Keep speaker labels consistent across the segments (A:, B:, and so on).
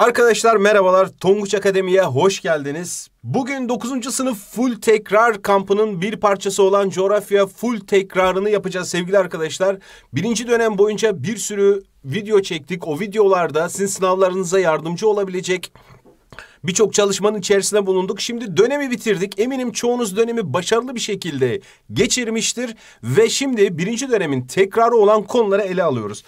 A: Arkadaşlar merhabalar. Tonguç Akademi'ye hoş geldiniz. Bugün 9. sınıf full tekrar kampının bir parçası olan coğrafya full tekrarını yapacağız sevgili arkadaşlar. Birinci dönem boyunca bir sürü video çektik. O videolarda sizin sınavlarınıza yardımcı olabilecek birçok çalışmanın içerisinde bulunduk. Şimdi dönemi bitirdik. Eminim çoğunuz dönemi başarılı bir şekilde geçirmiştir. Ve şimdi birinci dönemin tekrarı olan konuları ele alıyoruz.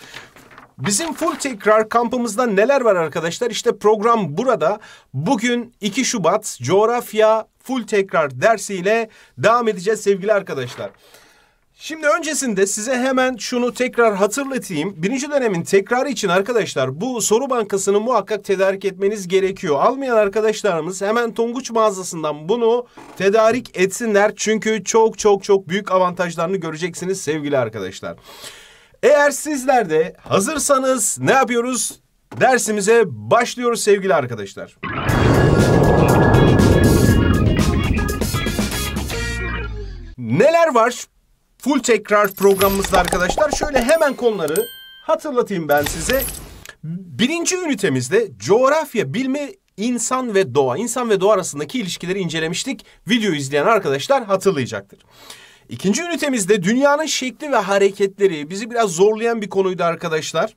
A: Bizim full tekrar kampımızda neler var arkadaşlar? İşte program burada. Bugün 2 Şubat coğrafya full tekrar dersiyle devam edeceğiz sevgili arkadaşlar. Şimdi öncesinde size hemen şunu tekrar hatırlatayım. Birinci dönemin tekrarı için arkadaşlar bu soru bankasını muhakkak tedarik etmeniz gerekiyor. Almayan arkadaşlarımız hemen Tonguç mağazasından bunu tedarik etsinler. Çünkü çok çok çok büyük avantajlarını göreceksiniz sevgili arkadaşlar. Arkadaşlar. Eğer sizler de hazırsanız ne yapıyoruz? Dersimize başlıyoruz sevgili arkadaşlar. Neler var full tekrar programımızda arkadaşlar? Şöyle hemen konuları hatırlatayım ben size. Birinci ünitemizde coğrafya bilme insan ve doğa, insan ve doğa arasındaki ilişkileri incelemiştik. Video izleyen arkadaşlar hatırlayacaktır. İkinci ünitemizde dünyanın şekli ve hareketleri bizi biraz zorlayan bir konuydu arkadaşlar.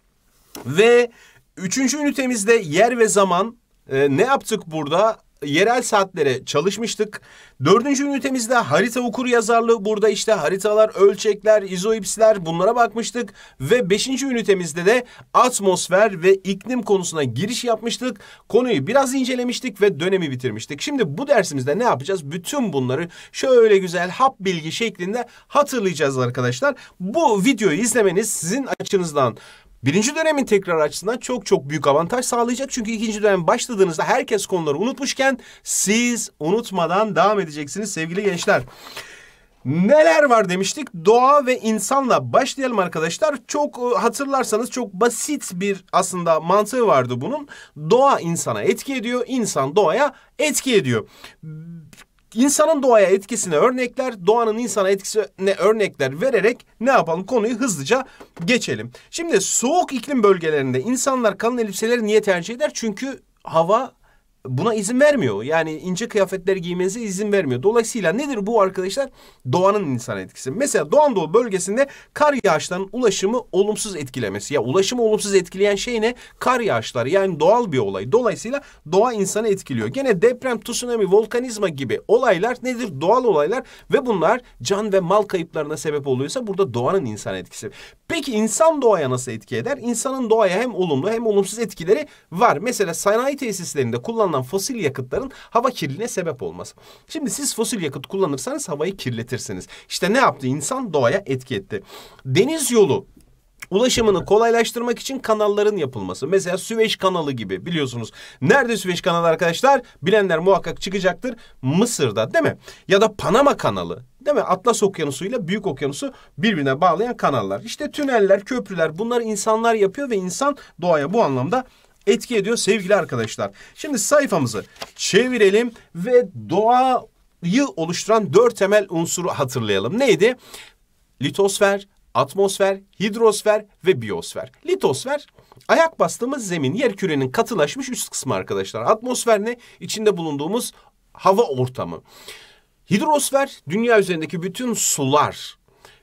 A: Ve üçüncü ünitemizde yer ve zaman e, ne yaptık burada? yerel saatlere çalışmıştık. Dördüncü ünitemizde harita okur yazarlığı burada işte haritalar, ölçekler, izoipsler bunlara bakmıştık. Ve beşinci ünitemizde de atmosfer ve iklim konusuna giriş yapmıştık. Konuyu biraz incelemiştik ve dönemi bitirmiştik. Şimdi bu dersimizde ne yapacağız? Bütün bunları şöyle güzel hap bilgi şeklinde hatırlayacağız arkadaşlar. Bu videoyu izlemeniz sizin açınızdan Birinci dönemin tekrar açısından çok çok büyük avantaj sağlayacak. Çünkü ikinci dönem başladığınızda herkes konuları unutmuşken siz unutmadan devam edeceksiniz sevgili gençler. Neler var demiştik? Doğa ve insanla başlayalım arkadaşlar. Çok e, hatırlarsanız çok basit bir aslında mantığı vardı bunun. Doğa insana etki ediyor, insan doğaya etki ediyor insanın doğaya etkisine örnekler, doğanın insana etkisine örnekler vererek ne yapalım konuyu hızlıca geçelim. Şimdi soğuk iklim bölgelerinde insanlar kalın elbiseleri niye tercih eder? Çünkü hava buna izin vermiyor. Yani ince kıyafetler giymenize izin vermiyor. Dolayısıyla nedir bu arkadaşlar? Doğanın insan etkisi. Mesela Doğu Anadolu bölgesinde kar yağışlarının ulaşımı olumsuz etkilemesi. Ya ulaşımı olumsuz etkileyen şey ne? Kar yağışları yani doğal bir olay. Dolayısıyla doğa insanı etkiliyor. Gene deprem, tsunami, volkanizma gibi olaylar nedir? Doğal olaylar ve bunlar can ve mal kayıplarına sebep oluyorsa burada doğanın insan etkisi. Peki insan doğaya nasıl etki eder? İnsanın doğaya hem olumlu hem olumsuz etkileri var. Mesela sanayi tesislerinde kullanılan kullanılan fosil yakıtların hava kirliliğine sebep olması. Şimdi siz fosil yakıt kullanırsanız havayı kirletirsiniz. İşte ne yaptı İnsan doğaya etki etti. Deniz yolu ulaşımını kolaylaştırmak için kanalların yapılması. Mesela Süveyş kanalı gibi biliyorsunuz. Nerede Süveyş kanalı arkadaşlar? Bilenler muhakkak çıkacaktır. Mısır'da değil mi? Ya da Panama kanalı. Değil mi? Atlas Okyanusu ile Büyük Okyanusu birbirine bağlayan kanallar. İşte tüneller, köprüler bunlar insanlar yapıyor ve insan doğaya bu anlamda etki ediyor sevgili arkadaşlar. Şimdi sayfamızı çevirelim ve doğayı oluşturan dört temel unsuru hatırlayalım. Neydi? Litosfer, atmosfer, hidrosfer ve biosfer. Litosfer ayak bastığımız zemin, yer kürenin katılaşmış üst kısmı arkadaşlar. Atmosfer ne? İçinde bulunduğumuz hava ortamı. Hidrosfer dünya üzerindeki bütün sular.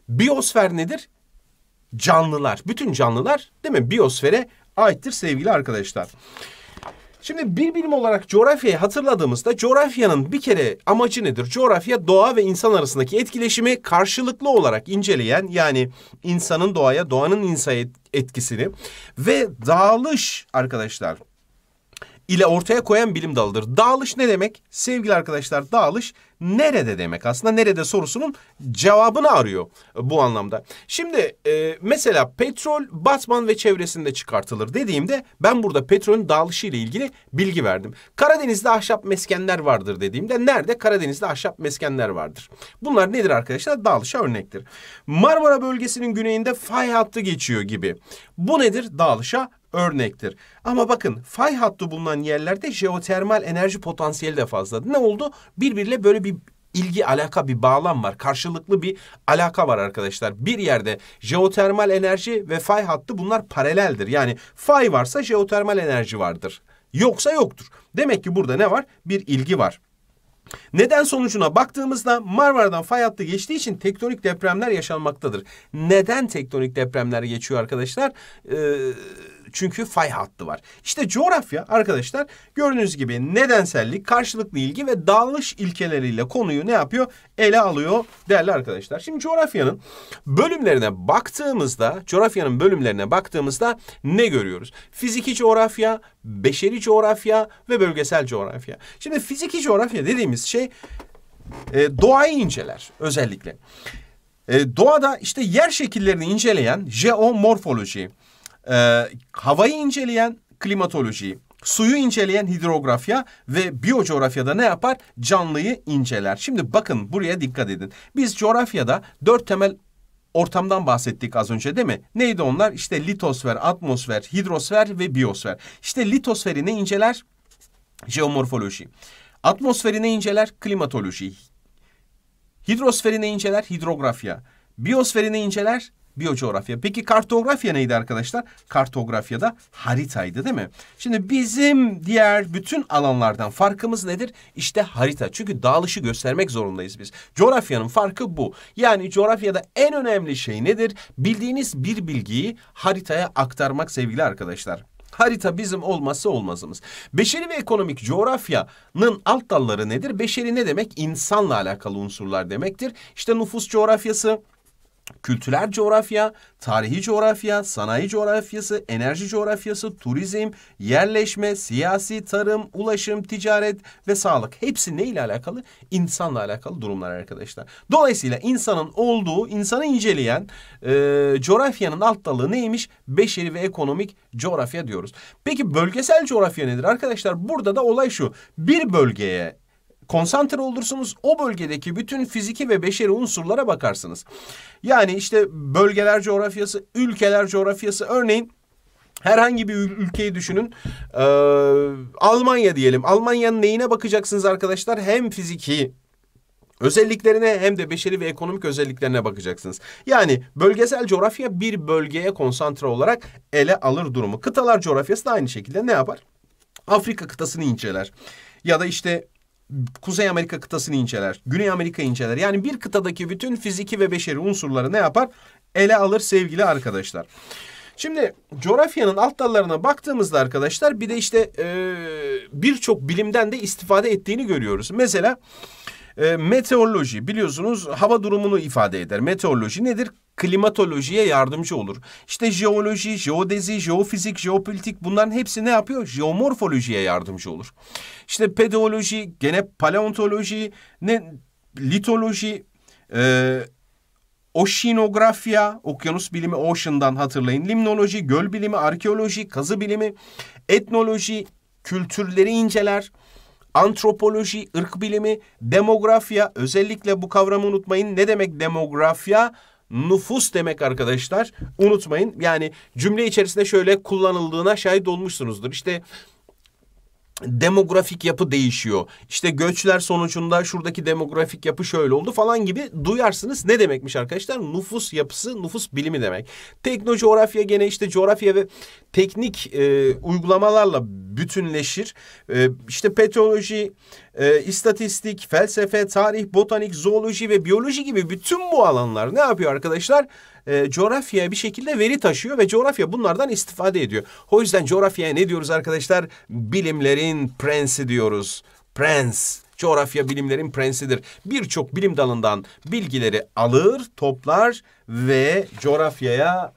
A: Biosfer nedir? Canlılar. Bütün canlılar değil mi? Biosfere aittir sevgili arkadaşlar. Şimdi bir bilim olarak coğrafyayı hatırladığımızda coğrafyanın bir kere amacı nedir? Coğrafya doğa ve insan arasındaki etkileşimi karşılıklı olarak inceleyen yani insanın doğaya, doğanın insana etkisini ve dağılış arkadaşlar ile ortaya koyan bilim dalıdır. Dağılış ne demek? Sevgili arkadaşlar dağılış nerede demek aslında nerede sorusunun cevabını arıyor bu anlamda. Şimdi e, mesela petrol Batman ve çevresinde çıkartılır dediğimde ben burada petrolün dağılışı ile ilgili bilgi verdim. Karadeniz'de ahşap meskenler vardır dediğimde nerede? Karadeniz'de ahşap meskenler vardır. Bunlar nedir arkadaşlar? Dağılışa örnektir. Marmara bölgesinin güneyinde fay hattı geçiyor gibi. Bu nedir? Dağılışa örnektir. Ama bakın fay hattı bulunan yerlerde jeotermal enerji potansiyeli de fazla. Ne oldu? Birbiriyle böyle bir ilgi alaka bir bağlam var. Karşılıklı bir alaka var arkadaşlar. Bir yerde jeotermal enerji ve fay hattı bunlar paraleldir. Yani fay varsa jeotermal enerji vardır. Yoksa yoktur. Demek ki burada ne var? Bir ilgi var. Neden sonucuna baktığımızda Marmara'dan fay hattı geçtiği için tektonik depremler yaşanmaktadır. Neden tektonik depremler geçiyor arkadaşlar? Ee, çünkü fay hattı var. İşte coğrafya arkadaşlar gördüğünüz gibi nedensellik, karşılıklı ilgi ve dağılış ilkeleriyle konuyu ne yapıyor? Ele alıyor değerli arkadaşlar. Şimdi coğrafyanın bölümlerine baktığımızda, coğrafyanın bölümlerine baktığımızda ne görüyoruz? Fiziki coğrafya, beşeri coğrafya ve bölgesel coğrafya. Şimdi fiziki coğrafya dediğimiz şey e, doğayı inceler özellikle. E, doğada işte yer şekillerini inceleyen jeomorfoloji, e, havayı inceleyen klimatolojiyi, suyu inceleyen hidrografya ve biyocoğrafyada ne yapar? Canlıyı inceler. Şimdi bakın buraya dikkat edin. Biz coğrafyada dört temel ortamdan bahsettik az önce değil mi? Neydi onlar? İşte litosfer, atmosfer, hidrosfer ve biosfer. İşte litosferi ne inceler? Jeomorfoloji. Atmosferi ne inceler? Klimatoloji. Hidrosferi ne inceler? Hidrografya. Biosferi ne inceler? Biyocoğrafya. Peki kartografya neydi arkadaşlar? Kartografya da haritaydı değil mi? Şimdi bizim diğer bütün alanlardan farkımız nedir? İşte harita. Çünkü dağılışı göstermek zorundayız biz. Coğrafyanın farkı bu. Yani coğrafyada en önemli şey nedir? Bildiğiniz bir bilgiyi haritaya aktarmak sevgili arkadaşlar. Harita bizim olmazsa olmazımız. Beşeri ve ekonomik coğrafyanın alt dalları nedir? Beşeri ne demek? İnsanla alakalı unsurlar demektir. İşte nüfus coğrafyası, kültürel coğrafya, tarihi coğrafya, sanayi coğrafyası, enerji coğrafyası, turizm, yerleşme, siyasi, tarım, ulaşım, ticaret ve sağlık. Hepsi ne ile alakalı? İnsanla alakalı durumlar arkadaşlar. Dolayısıyla insanın olduğu, insanı inceleyen e, coğrafyanın alt dalı neymiş? Beşeri ve ekonomik coğrafya diyoruz. Peki bölgesel coğrafya nedir? Arkadaşlar burada da olay şu. Bir bölgeye konsantre olursunuz. O bölgedeki bütün fiziki ve beşeri unsurlara bakarsınız. Yani işte bölgeler coğrafyası, ülkeler coğrafyası örneğin Herhangi bir ülkeyi düşünün. Ee, Almanya diyelim. Almanya'nın neyine bakacaksınız arkadaşlar? Hem fiziki özelliklerine hem de beşeri ve ekonomik özelliklerine bakacaksınız. Yani bölgesel coğrafya bir bölgeye konsantre olarak ele alır durumu. Kıtalar coğrafyası da aynı şekilde ne yapar? Afrika kıtasını inceler. Ya da işte Kuzey Amerika kıtasını inceler. Güney Amerika inceler. Yani bir kıtadaki bütün fiziki ve beşeri unsurları ne yapar? Ele alır sevgili arkadaşlar. Şimdi coğrafyanın alt dallarına baktığımızda arkadaşlar bir de işte e, birçok bilimden de istifade ettiğini görüyoruz. Mesela e, meteoroloji biliyorsunuz hava durumunu ifade eder. Meteoroloji nedir? klimatolojiye yardımcı olur. İşte jeoloji, jeodezi, jeofizik, jeopolitik bunların hepsi ne yapıyor? Jeomorfolojiye yardımcı olur. İşte pedoloji, gene paleontoloji, ne litoloji, e, oşinografya, okyanus bilimi ocean'dan hatırlayın. Limnoloji, göl bilimi, arkeoloji, kazı bilimi, etnoloji, kültürleri inceler antropoloji, ırk bilimi, demografya. Özellikle bu kavramı unutmayın. Ne demek demografya? Nüfus demek arkadaşlar. Unutmayın. Yani cümle içerisinde şöyle kullanıldığına şahit olmuşsunuzdur. İşte demografik yapı değişiyor. İşte göçler sonucunda şuradaki demografik yapı şöyle oldu falan gibi duyarsınız. Ne demekmiş arkadaşlar? Nüfus yapısı, nüfus bilimi demek. Teknocoğrafya gene işte coğrafya ve teknik e, uygulamalarla bütünleşir. E, işte petroloji, e, istatistik, felsefe, tarih, botanik, zooloji ve biyoloji gibi bütün bu alanlar ne yapıyor arkadaşlar? E, coğrafyaya bir şekilde veri taşıyor ve coğrafya bunlardan istifade ediyor. O yüzden coğrafyaya ne diyoruz arkadaşlar? Bilimlerin prensi diyoruz. Prens. Coğrafya bilimlerin prensidir. Birçok bilim dalından bilgileri alır, toplar ve coğrafyaya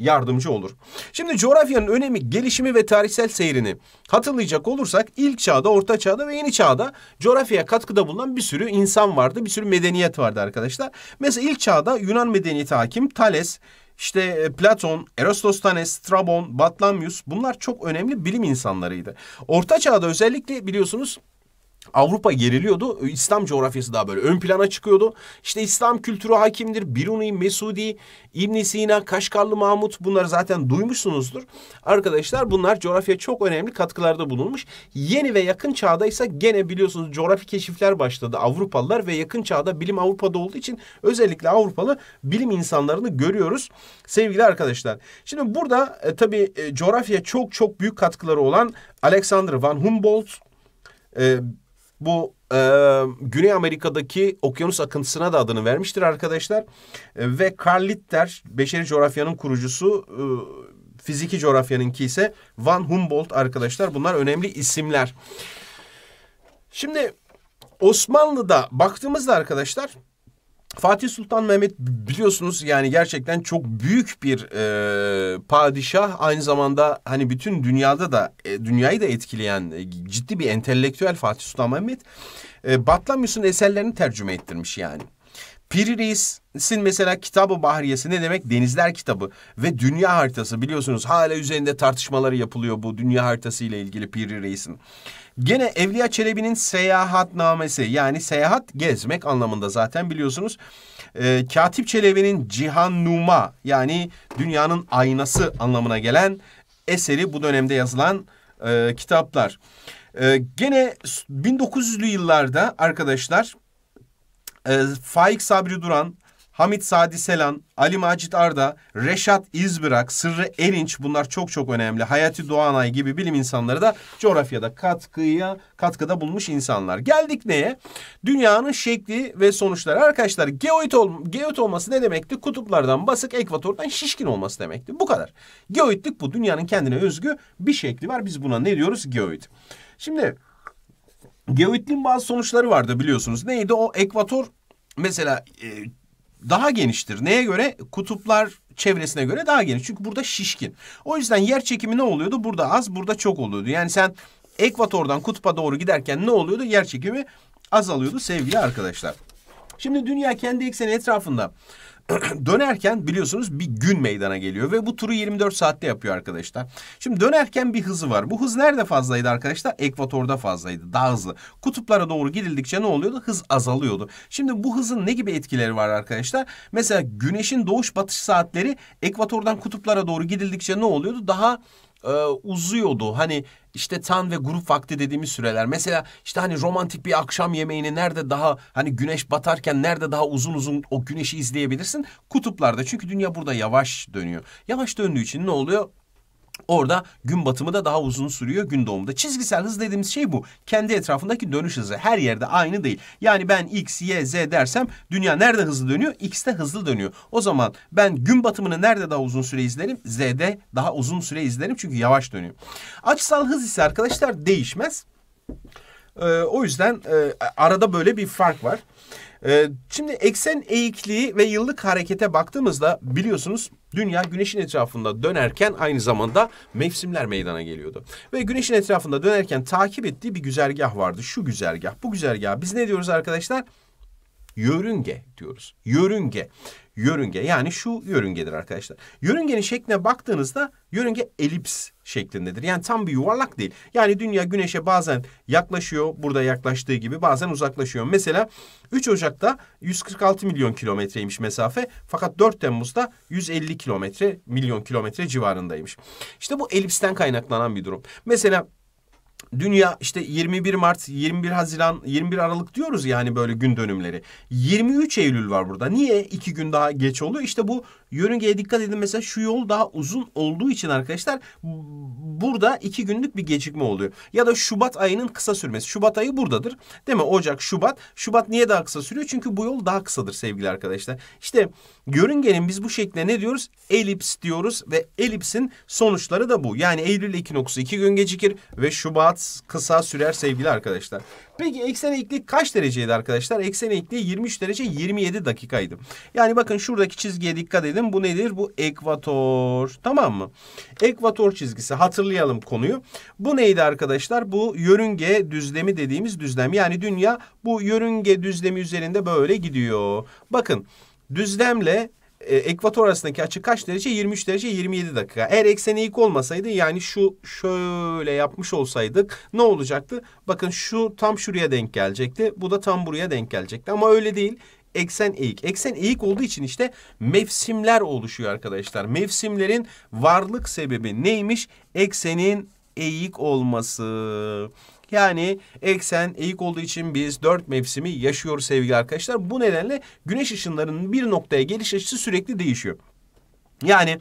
A: yardımcı olur. Şimdi coğrafyanın önemi, gelişimi ve tarihsel seyrini hatırlayacak olursak ilk çağda, orta çağda ve yeni çağda coğrafyaya katkıda bulunan bir sürü insan vardı, bir sürü medeniyet vardı arkadaşlar. Mesela ilk çağda Yunan medeniyeti hakim Thales, işte e, Platon, Eratosthenes, Strabon, Batlamyus bunlar çok önemli bilim insanlarıydı. Orta çağda özellikle biliyorsunuz Avrupa geriliyordu. İslam coğrafyası daha böyle ön plana çıkıyordu. İşte İslam kültürü hakimdir. Biruni, Mesudi, ibn Sina, Kaşgarlı Mahmut bunları zaten duymuşsunuzdur. Arkadaşlar bunlar coğrafya çok önemli katkılarda bulunmuş. Yeni ve yakın çağda ise gene biliyorsunuz coğrafi keşifler başladı. Avrupalılar ve yakın çağda bilim Avrupa'da olduğu için özellikle Avrupalı bilim insanlarını görüyoruz. Sevgili arkadaşlar. Şimdi burada e, tabii e, coğrafya çok çok büyük katkıları olan Alexander van Humboldt e, bu e, Güney Amerika'daki okyanus akıntısına da adını vermiştir arkadaşlar. E, ve Carl Litter, beşeri coğrafyanın kurucusu, e, fiziki coğrafyanınki ise Van Humboldt arkadaşlar. Bunlar önemli isimler. Şimdi Osmanlı'da baktığımızda arkadaşlar Fatih Sultan Mehmet biliyorsunuz yani gerçekten çok büyük bir e, padişah aynı zamanda hani bütün dünyada da e, dünyayı da etkileyen e, ciddi bir entelektüel Fatih Sultan Mehmet e, Batlamyus'un eserlerini tercüme ettirmiş yani. Piri Reis'in mesela Kitabı Bahriyesi ne demek? Denizler kitabı ve dünya haritası biliyorsunuz hala üzerinde tartışmaları yapılıyor bu dünya haritası ile ilgili Piri Reis'in. Gene Evliya Çelebi'nin seyahatnamesi yani seyahat gezmek anlamında zaten biliyorsunuz. E, Katip Çelebi'nin Cihan Numa yani dünyanın aynası anlamına gelen eseri bu dönemde yazılan e, kitaplar. E, gene 1900'lü yıllarda arkadaşlar e, Faik Sabri Duran, Hamit Sadi Selan, Ali Macit Arda, Reşat İzbırak, Sırrı Erinç bunlar çok çok önemli. Hayati Doğanay gibi bilim insanları da coğrafyada katkıya katkıda bulmuş insanlar. Geldik neye? Dünyanın şekli ve sonuçları. Arkadaşlar geoid, ol, geoid olması ne demekti? Kutuplardan basık, ekvatordan şişkin olması demekti. Bu kadar. Geoidlik bu. Dünyanın kendine özgü bir şekli var. Biz buna ne diyoruz? Geoid. Şimdi geoidliğin bazı sonuçları vardı biliyorsunuz. Neydi o ekvator mesela e, daha geniştir. Neye göre? Kutuplar çevresine göre daha geniş. Çünkü burada şişkin. O yüzden yer çekimi ne oluyordu? Burada az, burada çok oluyordu. Yani sen ekvatordan kutupa doğru giderken ne oluyordu? Yer çekimi azalıyordu sevgili arkadaşlar. Şimdi dünya kendi ekseni etrafında dönerken biliyorsunuz bir gün meydana geliyor ve bu turu 24 saatte yapıyor arkadaşlar. Şimdi dönerken bir hızı var. Bu hız nerede fazlaydı arkadaşlar? Ekvatorda fazlaydı. Daha hızlı. Kutuplara doğru gidildikçe ne oluyordu? Hız azalıyordu. Şimdi bu hızın ne gibi etkileri var arkadaşlar? Mesela güneşin doğuş batış saatleri ekvatordan kutuplara doğru gidildikçe ne oluyordu? Daha e, uzuyordu. Hani işte tan ve grup vakti dediğimiz süreler. Mesela işte hani romantik bir akşam yemeğini nerede daha hani güneş batarken nerede daha uzun uzun o güneşi izleyebilirsin? Kutuplarda. Çünkü dünya burada yavaş dönüyor. Yavaş döndüğü için ne oluyor? Orada gün batımı da daha uzun sürüyor gün doğumu da. Çizgisel hız dediğimiz şey bu. Kendi etrafındaki dönüş hızı her yerde aynı değil. Yani ben x, y, z dersem dünya nerede hızlı dönüyor? X'te hızlı dönüyor. O zaman ben gün batımını nerede daha uzun süre izlerim? Z'de daha uzun süre izlerim çünkü yavaş dönüyor. Açısal hız ise arkadaşlar değişmez. Ee, o yüzden e, arada böyle bir fark var. Ee, şimdi eksen eğikliği ve yıllık harekete baktığımızda biliyorsunuz dünya güneşin etrafında dönerken aynı zamanda mevsimler meydana geliyordu. Ve güneşin etrafında dönerken takip ettiği bir güzergah vardı. Şu güzergah, bu güzergah. Biz ne diyoruz arkadaşlar? Yörünge diyoruz. Yörünge. Yörünge yani şu yörüngedir arkadaşlar. Yörüngenin şekline baktığınızda yörünge elips şeklindedir. Yani tam bir yuvarlak değil. Yani dünya güneşe bazen yaklaşıyor burada yaklaştığı gibi bazen uzaklaşıyor. Mesela 3 Ocak'ta 146 milyon kilometreymiş mesafe fakat 4 Temmuz'da 150 kilometre milyon kilometre civarındaymış. İşte bu elipsten kaynaklanan bir durum. Mesela dünya işte 21 Mart, 21 Haziran, 21 Aralık diyoruz yani böyle gün dönümleri. 23 Eylül var burada. Niye iki gün daha geç oluyor? İşte bu Yörüngeye dikkat edin mesela şu yol daha uzun olduğu için arkadaşlar burada iki günlük bir gecikme oluyor. Ya da Şubat ayının kısa sürmesi. Şubat ayı buradadır. Değil mi? Ocak, Şubat. Şubat niye daha kısa sürüyor? Çünkü bu yol daha kısadır sevgili arkadaşlar. İşte yörüngenin biz bu şekle ne diyoruz? Elips diyoruz ve elipsin sonuçları da bu. Yani Eylül ekinoksi iki gün gecikir ve Şubat kısa sürer sevgili arkadaşlar. Peki eksen eğiklik kaç dereceydi arkadaşlar? Eksen eğikliği 23 derece 27 dakikaydı. Yani bakın şuradaki çizgiye dikkat edin. Bu nedir? Bu ekvator. Tamam mı? Ekvator çizgisi. Hatırlayalım konuyu. Bu neydi arkadaşlar? Bu yörünge düzlemi dediğimiz düzlem. Yani dünya bu yörünge düzlemi üzerinde böyle gidiyor. Bakın düzlemle e, ekvator arasındaki açı kaç derece? 23 derece 27 dakika. Eğer ekseni ilk olmasaydı yani şu şöyle yapmış olsaydık ne olacaktı? Bakın şu tam şuraya denk gelecekti. Bu da tam buraya denk gelecekti. Ama öyle değil. Eksen eğik. Eksen eğik olduğu için işte mevsimler oluşuyor arkadaşlar. Mevsimlerin varlık sebebi neymiş? Eksenin eğik olması. Yani eksen eğik olduğu için biz dört mevsimi yaşıyoruz sevgili arkadaşlar. Bu nedenle güneş ışınlarının bir noktaya geliş açısı sürekli değişiyor. Yani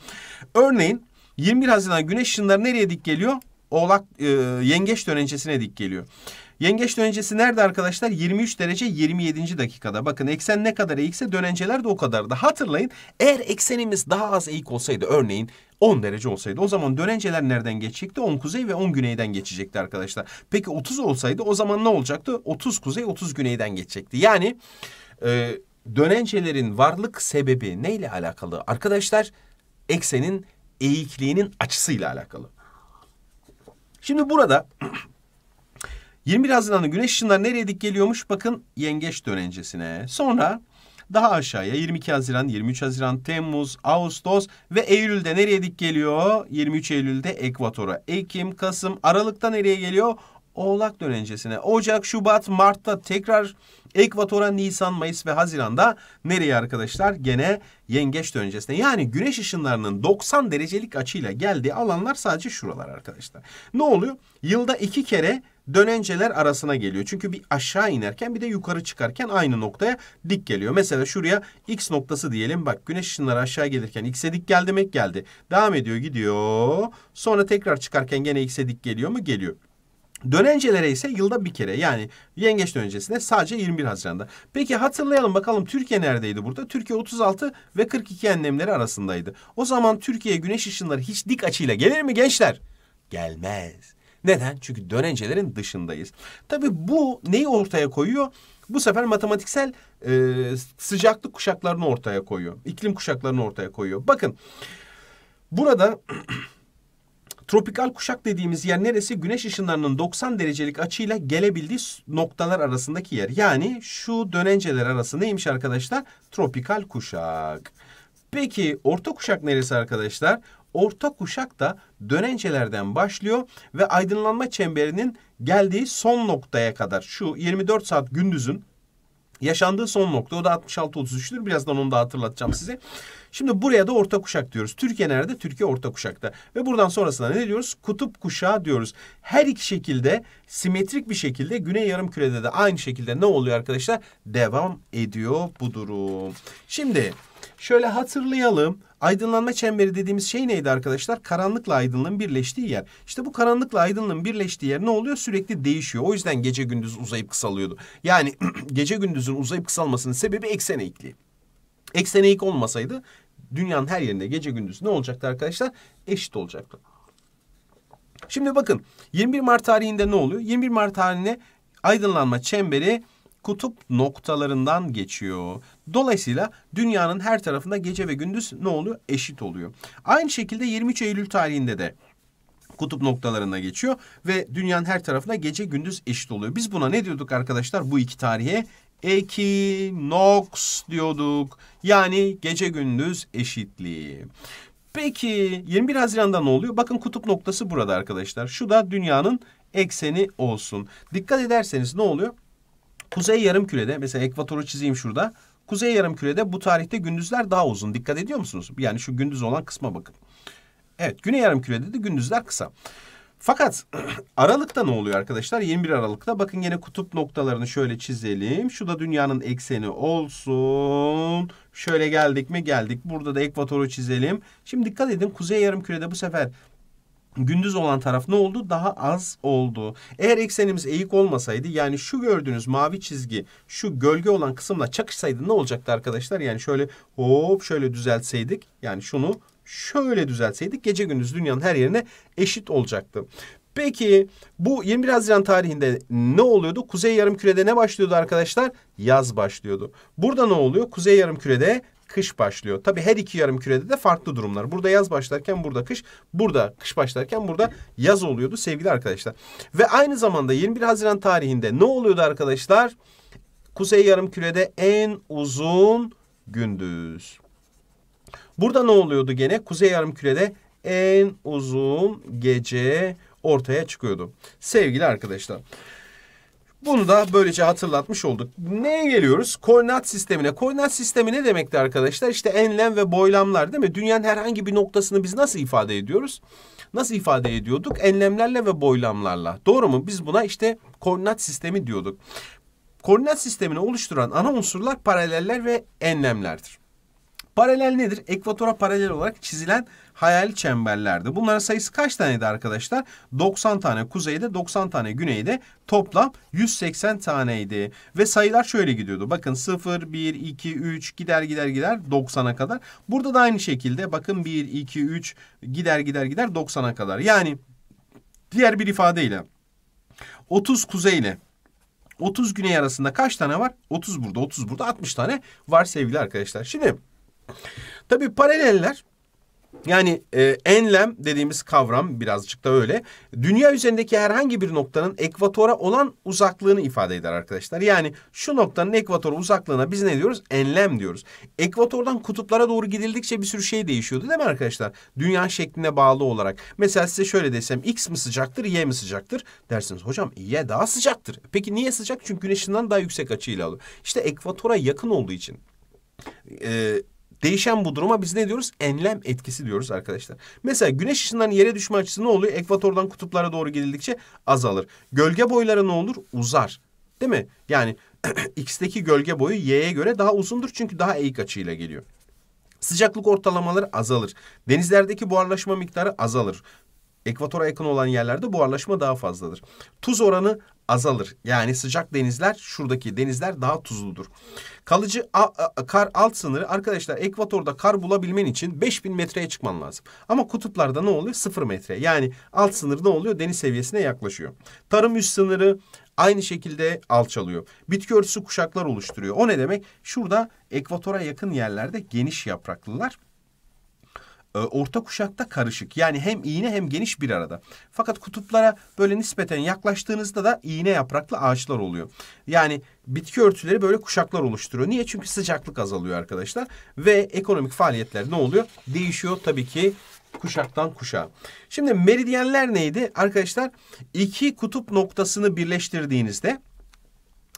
A: örneğin 21 Haziran güneş ışınları nereye dik geliyor? Oğlak e, yengeç dönencesine dik geliyor. Yengeç dönencesi nerede arkadaşlar? 23 derece 27. dakikada. Bakın eksen ne kadar eğikse dönenceler de o kadar da. Hatırlayın eğer eksenimiz daha az eğik olsaydı örneğin 10 derece olsaydı o zaman dönenceler nereden geçecekti? 10 kuzey ve 10 güneyden geçecekti arkadaşlar. Peki 30 olsaydı o zaman ne olacaktı? 30 kuzey 30 güneyden geçecekti. Yani e, dönençelerin varlık sebebi neyle alakalı? Arkadaşlar eksenin eğikliğinin açısıyla alakalı. Şimdi burada 21 Haziran'ın güneş ışınları nereye dik geliyormuş? Bakın yengeç dönencesine. Sonra daha aşağıya 22 Haziran, 23 Haziran, Temmuz, Ağustos ve Eylül'de nereye dik geliyor? 23 Eylül'de Ekvator'a. Ekim, Kasım, Aralık'ta nereye geliyor? Oğlak dönencesine. Ocak, Şubat, Mart'ta tekrar Ekvator'a Nisan, Mayıs ve Haziran'da nereye arkadaşlar? Gene yengeç dönencesine. Yani güneş ışınlarının 90 derecelik açıyla geldiği alanlar sadece şuralar arkadaşlar. Ne oluyor? Yılda iki kere dönenceler arasına geliyor. Çünkü bir aşağı inerken bir de yukarı çıkarken aynı noktaya dik geliyor. Mesela şuraya x noktası diyelim. Bak güneş ışınları aşağı gelirken x'e dik geldi mi? Geldi. Devam ediyor gidiyor. Sonra tekrar çıkarken gene x'e dik geliyor mu? Geliyor. Dönencelere ise yılda bir kere yani yengeç dönencesine sadece 21 Haziran'da. Peki hatırlayalım bakalım Türkiye neredeydi burada? Türkiye 36 ve 42 enlemleri arasındaydı. O zaman Türkiye güneş ışınları hiç dik açıyla gelir mi gençler? Gelmez. Neden? Çünkü dönencelerin dışındayız. Tabii bu neyi ortaya koyuyor? Bu sefer matematiksel e, sıcaklık kuşaklarını ortaya koyuyor. İklim kuşaklarını ortaya koyuyor. Bakın burada tropikal kuşak dediğimiz yer neresi? Güneş ışınlarının 90 derecelik açıyla gelebildiği noktalar arasındaki yer. Yani şu dönenceler arası neymiş arkadaşlar? Tropikal kuşak. Peki orta kuşak neresi arkadaşlar? Orta kuşak da dönencelerden başlıyor ve aydınlanma çemberinin geldiği son noktaya kadar şu 24 saat gündüzün yaşandığı son nokta o da 66-33'tür. Birazdan onu da hatırlatacağım size. Şimdi buraya da orta kuşak diyoruz. Türkiye nerede? Türkiye orta kuşakta. Ve buradan sonrasında ne diyoruz? Kutup kuşağı diyoruz. Her iki şekilde simetrik bir şekilde güney yarım kürede de aynı şekilde ne oluyor arkadaşlar? Devam ediyor bu durum. Şimdi Şöyle hatırlayalım. Aydınlanma çemberi dediğimiz şey neydi arkadaşlar? Karanlıkla aydınlığın birleştiği yer. İşte bu karanlıkla aydınlığın birleştiği yer ne oluyor? Sürekli değişiyor. O yüzden gece gündüz uzayıp kısalıyordu. Yani gece gündüzün uzayıp kısalmasının sebebi eksen eğikliği. Eksen eğik olmasaydı dünyanın her yerinde gece gündüz ne olacaktı arkadaşlar? Eşit olacaktı. Şimdi bakın 21 Mart tarihinde ne oluyor? 21 Mart tarihine aydınlanma çemberi kutup noktalarından geçiyor. Dolayısıyla dünyanın her tarafında gece ve gündüz ne oluyor? Eşit oluyor. Aynı şekilde 23 Eylül tarihinde de kutup noktalarına geçiyor ve dünyanın her tarafında gece gündüz eşit oluyor. Biz buna ne diyorduk arkadaşlar bu iki tarihe? Ekinoks diyorduk. Yani gece gündüz eşitliği. Peki 21 Haziran'da ne oluyor? Bakın kutup noktası burada arkadaşlar. Şu da dünyanın ekseni olsun. Dikkat ederseniz ne oluyor? Kuzey yarım kürede mesela ekvatoru çizeyim şurada. Kuzey yarımkürede bu tarihte gündüzler daha uzun. Dikkat ediyor musunuz? Yani şu gündüz olan kısma bakın. Evet güney yarımkürede de gündüzler kısa. Fakat Aralık'ta ne oluyor arkadaşlar? 21 Aralık'ta bakın yine kutup noktalarını şöyle çizelim. Şu da dünyanın ekseni olsun. Şöyle geldik mi geldik. Burada da ekvatoru çizelim. Şimdi dikkat edin kuzey yarımkürede bu sefer gündüz olan taraf ne oldu? Daha az oldu. Eğer eksenimiz eğik olmasaydı yani şu gördüğünüz mavi çizgi şu gölge olan kısımla çakışsaydı ne olacaktı arkadaşlar? Yani şöyle hop şöyle düzeltseydik yani şunu şöyle düzeltseydik gece gündüz dünyanın her yerine eşit olacaktı. Peki bu 21 Haziran tarihinde ne oluyordu? Kuzey yarım kürede ne başlıyordu arkadaşlar? Yaz başlıyordu. Burada ne oluyor? Kuzey yarım kürede kış başlıyor. Tabii her iki yarım kürede de farklı durumlar. Burada yaz başlarken burada kış, burada kış başlarken burada yaz oluyordu sevgili arkadaşlar. Ve aynı zamanda 21 Haziran tarihinde ne oluyordu arkadaşlar? Kuzey yarım kürede en uzun gündüz. Burada ne oluyordu gene? Kuzey yarım kürede en uzun gece ortaya çıkıyordu. Sevgili arkadaşlar. Bunu da böylece hatırlatmış olduk. Neye geliyoruz? Koordinat sistemine. Koordinat sistemi ne demekti arkadaşlar? İşte enlem ve boylamlar değil mi? Dünyanın herhangi bir noktasını biz nasıl ifade ediyoruz? Nasıl ifade ediyorduk? Enlemlerle ve boylamlarla. Doğru mu? Biz buna işte koordinat sistemi diyorduk. Koordinat sistemini oluşturan ana unsurlar paraleller ve enlemlerdir. Paralel nedir? Ekvatora paralel olarak çizilen hayal çemberlerdi. Bunların sayısı kaç taneydi arkadaşlar? 90 tane kuzeyde, 90 tane güneyde toplam 180 taneydi. Ve sayılar şöyle gidiyordu. Bakın 0, 1, 2, 3 gider gider gider 90'a kadar. Burada da aynı şekilde bakın 1, 2, 3 gider gider gider 90'a kadar. Yani diğer bir ifadeyle 30 kuzeyle 30 güney arasında kaç tane var? 30 burada, 30 burada 60 tane var sevgili arkadaşlar. Şimdi Tabi paraleller yani e, enlem dediğimiz kavram birazcık da öyle. Dünya üzerindeki herhangi bir noktanın ekvatora olan uzaklığını ifade eder arkadaşlar. Yani şu noktanın ekvatora uzaklığına biz ne diyoruz? Enlem diyoruz. Ekvatordan kutuplara doğru gidildikçe bir sürü şey değişiyordu değil mi arkadaşlar? Dünya şekline bağlı olarak. Mesela size şöyle desem X mi sıcaktır, Y mi sıcaktır? Dersiniz hocam Y daha sıcaktır. Peki niye sıcak? Çünkü güneşinden daha yüksek açıyla alıyor. İşte ekvatora yakın olduğu için. Eee Değişen bu duruma biz ne diyoruz? Enlem etkisi diyoruz arkadaşlar. Mesela güneş ışınlarının yere düşme açısı ne oluyor? Ekvatordan kutuplara doğru gidildikçe azalır. Gölge boyları ne olur? Uzar. Değil mi? Yani x'teki gölge boyu y'ye göre daha uzundur çünkü daha eğik açıyla geliyor. Sıcaklık ortalamaları azalır. Denizlerdeki buharlaşma miktarı azalır. Ekvatora yakın olan yerlerde buharlaşma daha fazladır. Tuz oranı azalır. Yani sıcak denizler şuradaki denizler daha tuzludur. Kalıcı a, a, kar alt sınırı arkadaşlar ekvatorda kar bulabilmen için 5000 metreye çıkman lazım. Ama kutuplarda ne oluyor? 0 metre. Yani alt sınır ne oluyor? Deniz seviyesine yaklaşıyor. Tarım üst sınırı aynı şekilde alçalıyor. Bitki örtüsü kuşaklar oluşturuyor. O ne demek? Şurada ekvatora yakın yerlerde geniş yapraklılar e, orta kuşakta karışık. Yani hem iğne hem geniş bir arada. Fakat kutuplara böyle nispeten yaklaştığınızda da iğne yapraklı ağaçlar oluyor. Yani bitki örtüleri böyle kuşaklar oluşturuyor. Niye? Çünkü sıcaklık azalıyor arkadaşlar. Ve ekonomik faaliyetler ne oluyor? Değişiyor tabii ki kuşaktan kuşağa. Şimdi meridyenler neydi? Arkadaşlar iki kutup noktasını birleştirdiğinizde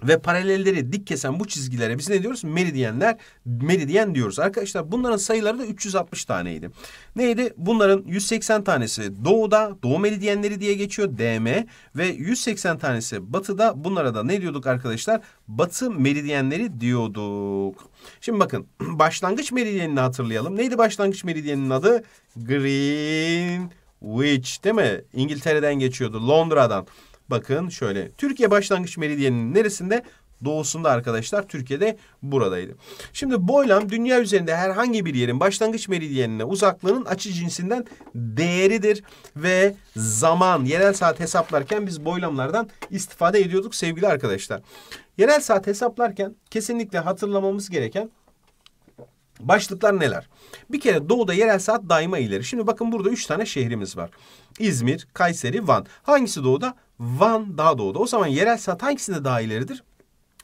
A: ve paralelleri dik kesen bu çizgilere biz ne diyoruz? Meridyenler, meridyen diyoruz. Arkadaşlar bunların sayıları da 360 taneydi. Neydi? Bunların 180 tanesi doğuda, doğu meridyenleri diye geçiyor DM ve 180 tanesi batıda. Bunlara da ne diyorduk arkadaşlar? Batı meridyenleri diyorduk. Şimdi bakın başlangıç meridyenini hatırlayalım. Neydi başlangıç meridyeninin adı? Greenwich değil mi? İngiltere'den geçiyordu, Londra'dan. Bakın şöyle Türkiye başlangıç meridyeninin neresinde? doğusunda arkadaşlar Türkiye'de buradaydı. Şimdi boylam dünya üzerinde herhangi bir yerin başlangıç meridyenine uzaklığının açı cinsinden değeridir ve zaman yerel saat hesaplarken biz boylamlardan istifade ediyorduk sevgili arkadaşlar. Yerel saat hesaplarken kesinlikle hatırlamamız gereken Başlıklar neler? Bir kere doğuda yerel saat daima ileri. Şimdi bakın burada üç tane şehrimiz var. İzmir, Kayseri, Van. Hangisi doğuda? Van daha doğuda. O zaman yerel saat hangisinde daha ileridir?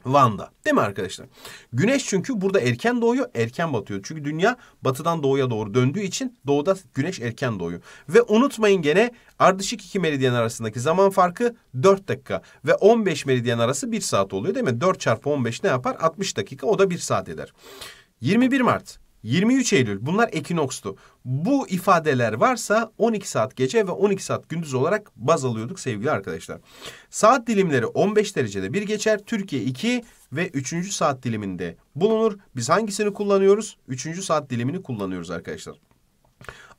A: Van'da. Değil mi arkadaşlar? Güneş çünkü burada erken doğuyor, erken batıyor. Çünkü dünya batıdan doğuya doğru döndüğü için doğuda güneş erken doğuyor. Ve unutmayın gene ardışık iki meridyen arasındaki zaman farkı 4 dakika ve 15 meridyen arası 1 saat oluyor değil mi? 4 çarpı 15 ne yapar? 60 dakika o da 1 saat eder. 21 Mart 23 Eylül bunlar ekinokstu. Bu ifadeler varsa 12 saat gece ve 12 saat gündüz olarak baz alıyorduk sevgili arkadaşlar. Saat dilimleri 15 derecede bir geçer. Türkiye 2 ve 3. saat diliminde bulunur. Biz hangisini kullanıyoruz? 3. saat dilimini kullanıyoruz arkadaşlar.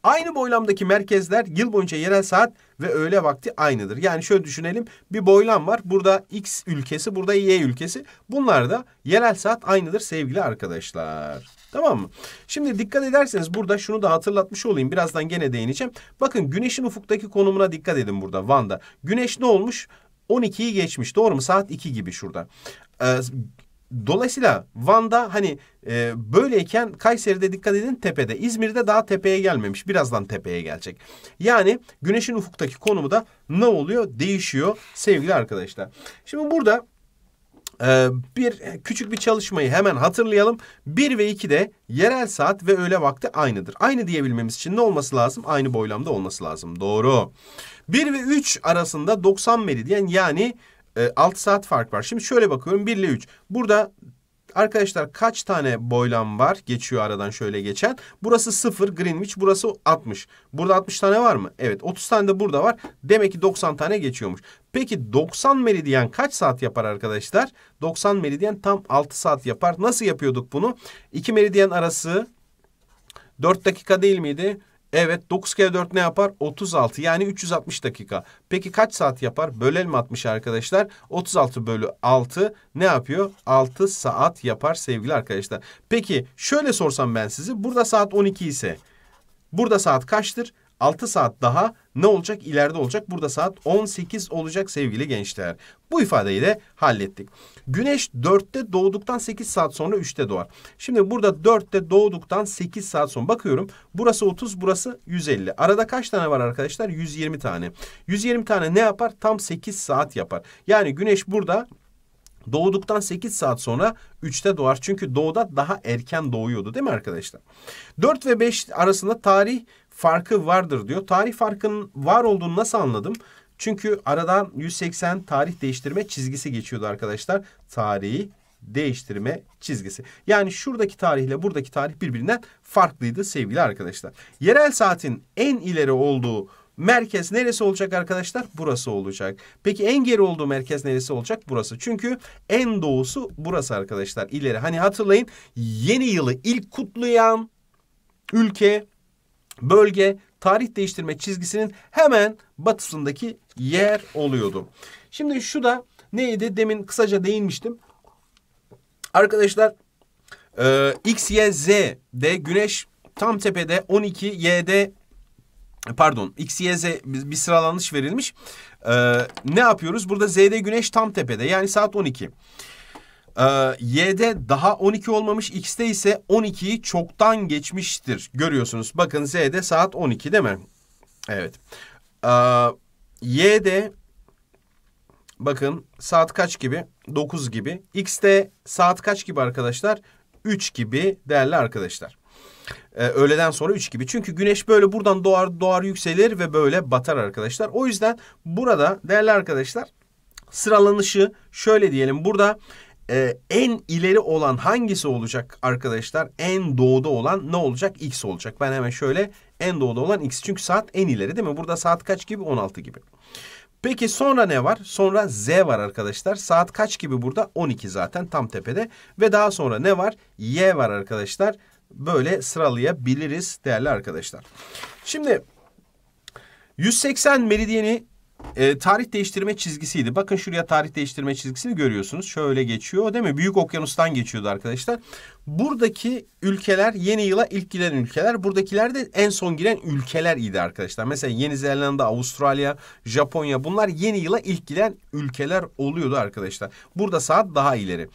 A: Aynı boylamdaki merkezler yıl boyunca yerel saat ve öğle vakti aynıdır. Yani şöyle düşünelim bir boylam var. Burada X ülkesi burada Y ülkesi. Bunlar da yerel saat aynıdır sevgili arkadaşlar. Tamam mı? Şimdi dikkat ederseniz burada şunu da hatırlatmış olayım. Birazdan gene değineceğim. Bakın güneşin ufuktaki konumuna dikkat edin burada Van'da. Güneş ne olmuş? 12'yi geçmiş doğru mu? Saat 2 gibi şurada. Ee, Dolayısıyla Van'da hani e, böyleyken Kayseri'de dikkat edin tepede. İzmir'de daha tepeye gelmemiş. Birazdan tepeye gelecek. Yani güneşin ufuktaki konumu da ne oluyor? Değişiyor sevgili arkadaşlar. Şimdi burada ee, bir e, küçük bir çalışmayı hemen hatırlayalım. 1 ve 2'de yerel saat ve öğle vakti aynıdır. Aynı diyebilmemiz için ne olması lazım? Aynı boylamda olması lazım. Doğru. 1 ve 3 arasında 90 meridyen yani e, 6 saat fark var. Şimdi şöyle bakıyorum 1 ile 3. Burada Arkadaşlar kaç tane boylam var? Geçiyor aradan şöyle geçen. Burası 0 Greenwich burası 60. Burada 60 tane var mı? Evet 30 tane de burada var. Demek ki 90 tane geçiyormuş. Peki 90 meridyen kaç saat yapar arkadaşlar? 90 meridyen tam 6 saat yapar. Nasıl yapıyorduk bunu? 2 meridyen arası 4 dakika değil miydi? Evet 9 kere 4 ne yapar? 36 yani 360 dakika. Peki kaç saat yapar? Bölelim 60 arkadaşlar. 36 bölü 6 ne yapıyor? 6 saat yapar sevgili arkadaşlar. Peki şöyle sorsam ben sizi. Burada saat 12 ise burada saat kaçtır? 6 saat daha ne olacak? İleride olacak. Burada saat 18 olacak sevgili gençler. Bu ifadeyi de hallettik. Güneş 4'te doğduktan 8 saat sonra 3'te doğar. Şimdi burada 4'te doğduktan 8 saat sonra bakıyorum. Burası 30, burası 150. Arada kaç tane var arkadaşlar? 120 tane. 120 tane ne yapar? Tam 8 saat yapar. Yani güneş burada doğduktan 8 saat sonra 3'te doğar. Çünkü doğuda daha erken doğuyordu değil mi arkadaşlar? 4 ve 5 arasında tarih farkı vardır diyor. Tarih farkının var olduğunu nasıl anladım? Çünkü aradan 180 tarih değiştirme çizgisi geçiyordu arkadaşlar. Tarihi değiştirme çizgisi. Yani şuradaki tarihle buradaki tarih birbirinden farklıydı sevgili arkadaşlar. Yerel saatin en ileri olduğu merkez neresi olacak arkadaşlar? Burası olacak. Peki en geri olduğu merkez neresi olacak? Burası. Çünkü en doğusu burası arkadaşlar. İleri. Hani hatırlayın yeni yılı ilk kutlayan ülke bölge tarih değiştirme çizgisinin hemen batısındaki yer oluyordu. Şimdi şu da neydi? Demin kısaca değinmiştim. Arkadaşlar e, X, Y, Z de güneş tam tepede 12, Y'de pardon X, Y, Z bir sıralanış verilmiş. E, ne yapıyoruz? Burada Z'de güneş tam tepede yani saat 12. 12. Ee, y'de daha 12 olmamış. X'de ise 12'yi çoktan geçmiştir. Görüyorsunuz. Bakın Z'de saat 12 değil mi? Evet. Ee, y'de bakın saat kaç gibi? 9 gibi. X'de saat kaç gibi arkadaşlar? 3 gibi değerli arkadaşlar. Ee, öğleden sonra 3 gibi. Çünkü güneş böyle buradan doğar doğar yükselir ve böyle batar arkadaşlar. O yüzden burada değerli arkadaşlar sıralanışı şöyle diyelim. Burada e, en ileri olan hangisi olacak arkadaşlar? En doğuda olan ne olacak? X olacak. Ben hemen şöyle en doğuda olan X. Çünkü saat en ileri değil mi? Burada saat kaç gibi? 16 gibi. Peki sonra ne var? Sonra Z var arkadaşlar. Saat kaç gibi burada? 12 zaten tam tepede. Ve daha sonra ne var? Y var arkadaşlar. Böyle sıralayabiliriz değerli arkadaşlar. Şimdi 180 meridyeni e, tarih değiştirme çizgisiydi. Bakın şuraya tarih değiştirme çizgisini görüyorsunuz. Şöyle geçiyor değil mi? Büyük Okyanus'tan geçiyordu arkadaşlar. Buradaki ülkeler yeni yıla ilk giren ülkeler. Buradakiler de en son giren ülkeler idi arkadaşlar. Mesela Yeni Zelanda, Avustralya, Japonya bunlar yeni yıla ilk giren ülkeler oluyordu arkadaşlar. Burada saat daha ileri.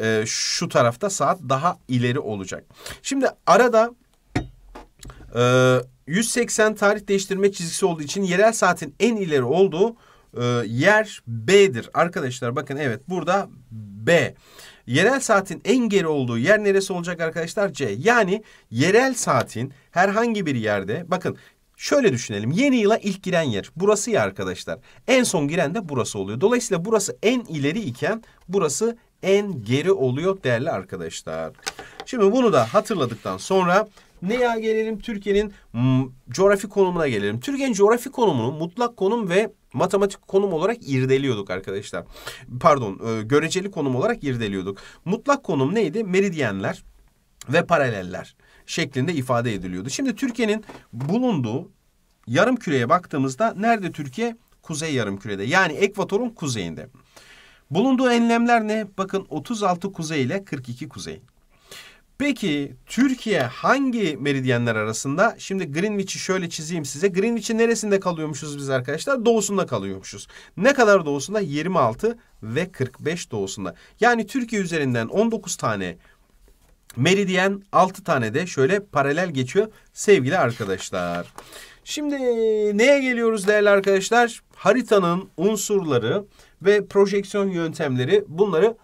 A: E, şu tarafta saat daha ileri olacak. Şimdi arada... E, 180 tarih değiştirme çizgisi olduğu için yerel saatin en ileri olduğu e, yer B'dir. Arkadaşlar bakın evet burada B. Yerel saatin en geri olduğu yer neresi olacak arkadaşlar? C. Yani yerel saatin herhangi bir yerde bakın Şöyle düşünelim. Yeni yıla ilk giren yer. Burası ya arkadaşlar. En son giren de burası oluyor. Dolayısıyla burası en ileri iken burası en geri oluyor değerli arkadaşlar. Şimdi bunu da hatırladıktan sonra Neye gelelim? Türkiye'nin hmm, coğrafi konumuna gelelim. Türkiye'nin coğrafi konumunu mutlak konum ve matematik konum olarak irdeliyorduk arkadaşlar. Pardon, e, göreceli konum olarak irdeliyorduk. Mutlak konum neydi? Meridyenler ve paraleller şeklinde ifade ediliyordu. Şimdi Türkiye'nin bulunduğu yarım küreye baktığımızda nerede Türkiye? Kuzey yarım kürede. Yani ekvatorun kuzeyinde. Bulunduğu enlemler ne? Bakın 36 kuzey ile 42 kuzey. Peki Türkiye hangi meridyenler arasında? Şimdi Greenwich'i şöyle çizeyim size. Greenwich'in neresinde kalıyormuşuz biz arkadaşlar? Doğusunda kalıyormuşuz. Ne kadar doğusunda? 26 ve 45 doğusunda. Yani Türkiye üzerinden 19 tane meridyen, 6 tane de şöyle paralel geçiyor sevgili arkadaşlar. Şimdi neye geliyoruz değerli arkadaşlar? Haritanın unsurları ve projeksiyon yöntemleri bunları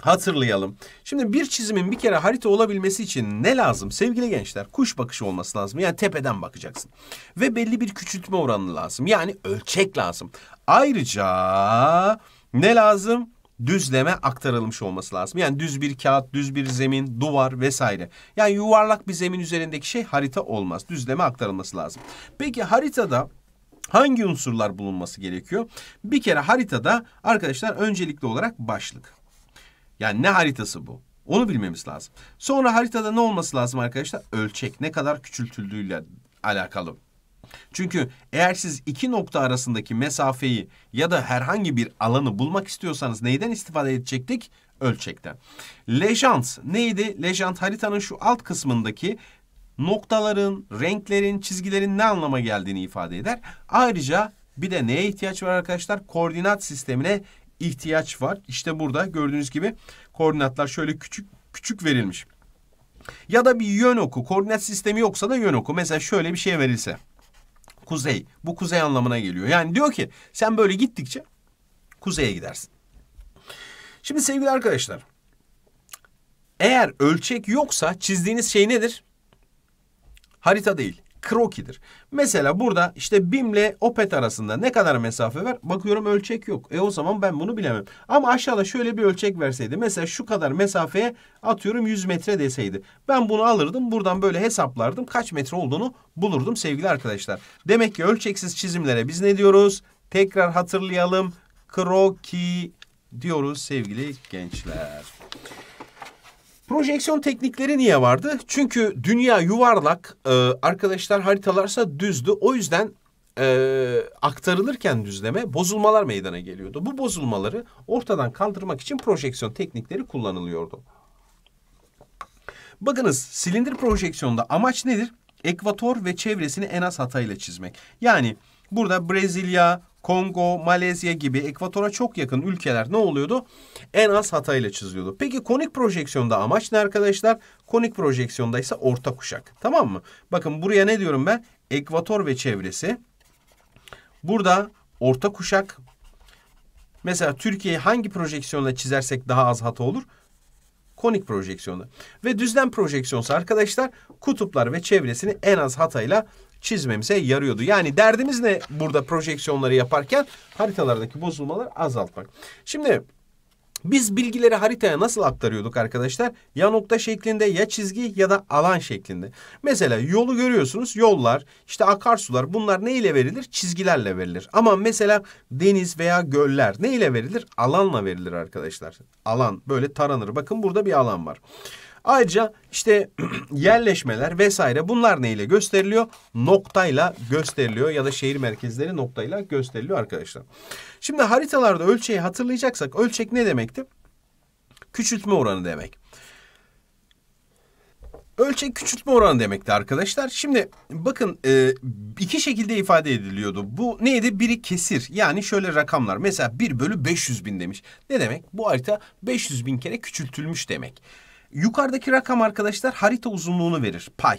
A: Hatırlayalım. Şimdi bir çizimin bir kere harita olabilmesi için ne lazım sevgili gençler? Kuş bakışı olması lazım. Yani tepeden bakacaksın. Ve belli bir küçültme oranı lazım. Yani ölçek lazım. Ayrıca ne lazım? Düzleme aktarılmış olması lazım. Yani düz bir kağıt, düz bir zemin, duvar vesaire. Yani yuvarlak bir zemin üzerindeki şey harita olmaz. Düzleme aktarılması lazım. Peki haritada hangi unsurlar bulunması gerekiyor? Bir kere haritada arkadaşlar öncelikli olarak başlık. Yani ne haritası bu? Onu bilmemiz lazım. Sonra haritada ne olması lazım arkadaşlar? Ölçek ne kadar küçültüldüğüyle alakalı. Çünkü eğer siz iki nokta arasındaki mesafeyi ya da herhangi bir alanı bulmak istiyorsanız neyden istifade edecektik? Ölçekten. Lejant neydi? Lejant haritanın şu alt kısmındaki noktaların, renklerin, çizgilerin ne anlama geldiğini ifade eder. Ayrıca bir de neye ihtiyaç var arkadaşlar? Koordinat sistemine ihtiyaç var. İşte burada gördüğünüz gibi koordinatlar şöyle küçük küçük verilmiş. Ya da bir yön oku. Koordinat sistemi yoksa da yön oku. Mesela şöyle bir şey verilse. Kuzey. Bu kuzey anlamına geliyor. Yani diyor ki sen böyle gittikçe kuzeye gidersin. Şimdi sevgili arkadaşlar. Eğer ölçek yoksa çizdiğiniz şey nedir? Harita değil krokidir. Mesela burada işte BİM'le OPET arasında ne kadar mesafe var? Bakıyorum ölçek yok. E o zaman ben bunu bilemem. Ama aşağıda şöyle bir ölçek verseydi. Mesela şu kadar mesafeye atıyorum 100 metre deseydi. Ben bunu alırdım. Buradan böyle hesaplardım. Kaç metre olduğunu bulurdum sevgili arkadaşlar. Demek ki ölçeksiz çizimlere biz ne diyoruz? Tekrar hatırlayalım. Kroki diyoruz sevgili gençler. Projeksiyon teknikleri niye vardı? Çünkü dünya yuvarlak, e, arkadaşlar haritalarsa düzdü. O yüzden e, aktarılırken düzleme bozulmalar meydana geliyordu. Bu bozulmaları ortadan kaldırmak için projeksiyon teknikleri kullanılıyordu. Bakınız silindir projeksiyonda amaç nedir? Ekvator ve çevresini en az hatayla çizmek. Yani burada Brezilya, Kongo, Malezya gibi ekvatora çok yakın ülkeler ne oluyordu? En az hatayla çiziliyordu. Peki konik projeksiyonda amaç ne arkadaşlar? Konik projeksiyonda ise orta kuşak. Tamam mı? Bakın buraya ne diyorum ben? Ekvator ve çevresi. Burada orta kuşak. Mesela Türkiye'yi hangi projeksiyonla çizersek daha az hata olur? konik projeksiyonu ve düzlem projeksiyonsa arkadaşlar kutuplar ve çevresini en az hatayla çizmemize yarıyordu. Yani derdimiz ne burada projeksiyonları yaparken? Haritalardaki bozulmaları azaltmak. Şimdi biz bilgileri haritaya nasıl aktarıyorduk arkadaşlar? Ya nokta şeklinde ya çizgi ya da alan şeklinde. Mesela yolu görüyorsunuz. Yollar, işte akarsular bunlar ne ile verilir? Çizgilerle verilir. Ama mesela deniz veya göller ne ile verilir? Alanla verilir arkadaşlar. Alan böyle taranır. Bakın burada bir alan var. Ayrıca işte yerleşmeler vesaire bunlar neyle gösteriliyor? Noktayla gösteriliyor ya da şehir merkezleri noktayla gösteriliyor arkadaşlar. Şimdi haritalarda ölçeği hatırlayacaksak ölçek ne demekti? Küçültme oranı demek. Ölçek küçültme oranı demekti arkadaşlar. Şimdi bakın e, iki şekilde ifade ediliyordu. Bu neydi? Biri kesir. Yani şöyle rakamlar. Mesela 1 bölü 500 bin demiş. Ne demek? Bu harita 500 bin kere küçültülmüş demek. Yukarıdaki rakam arkadaşlar harita uzunluğunu verir. Pay.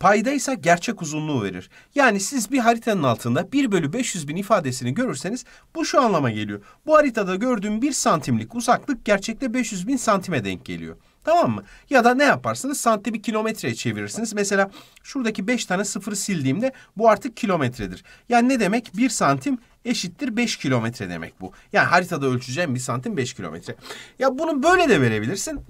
A: Payda ise gerçek uzunluğu verir. Yani siz bir haritanın altında 1 bölü 500 bin ifadesini görürseniz bu şu anlama geliyor. Bu haritada gördüğüm 1 santimlik uzaklık gerçekte 500 bin santime denk geliyor. Tamam mı? Ya da ne yaparsınız? Santimi kilometreye çevirirsiniz. Mesela şuradaki 5 tane sıfırı sildiğimde bu artık kilometredir. Yani ne demek? 1 santim eşittir 5 kilometre demek bu. Yani haritada ölçeceğim 1 santim 5 kilometre. Ya bunu böyle de verebilirsin.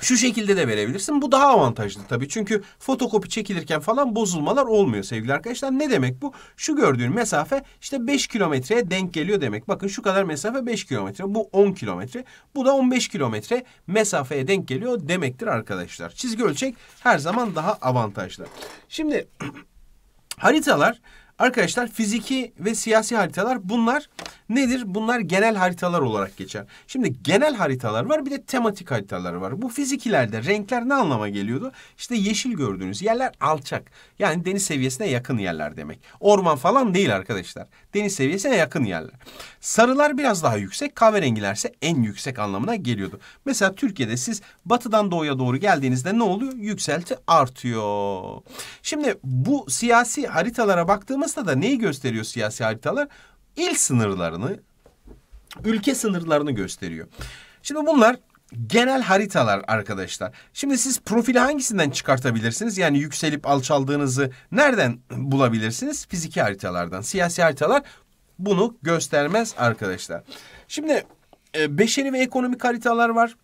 A: Şu şekilde de verebilirsin. Bu daha avantajlı tabii. Çünkü fotokopi çekilirken falan bozulmalar olmuyor sevgili arkadaşlar. Ne demek bu? Şu gördüğün mesafe işte 5 kilometreye denk geliyor demek. Bakın şu kadar mesafe 5 kilometre. Bu 10 kilometre. Bu da 15 kilometre mesafeye denk geliyor demektir arkadaşlar. Çizgi ölçek her zaman daha avantajlı. Şimdi haritalar arkadaşlar fiziki ve siyasi haritalar bunlar Nedir? Bunlar genel haritalar olarak geçer. Şimdi genel haritalar var bir de tematik haritalar var. Bu fizikilerde renkler ne anlama geliyordu? İşte yeşil gördüğünüz yerler alçak. Yani deniz seviyesine yakın yerler demek. Orman falan değil arkadaşlar. Deniz seviyesine yakın yerler. Sarılar biraz daha yüksek, kahverengilerse en yüksek anlamına geliyordu. Mesela Türkiye'de siz batıdan doğuya doğru geldiğinizde ne oluyor? Yükselti artıyor. Şimdi bu siyasi haritalara baktığımızda da neyi gösteriyor siyasi haritalar? il sınırlarını, ülke sınırlarını gösteriyor. Şimdi bunlar genel haritalar arkadaşlar. Şimdi siz profili hangisinden çıkartabilirsiniz? Yani yükselip alçaldığınızı nereden bulabilirsiniz? Fiziki haritalardan. Siyasi haritalar bunu göstermez arkadaşlar. Şimdi e, beşeri ve ekonomik haritalar var.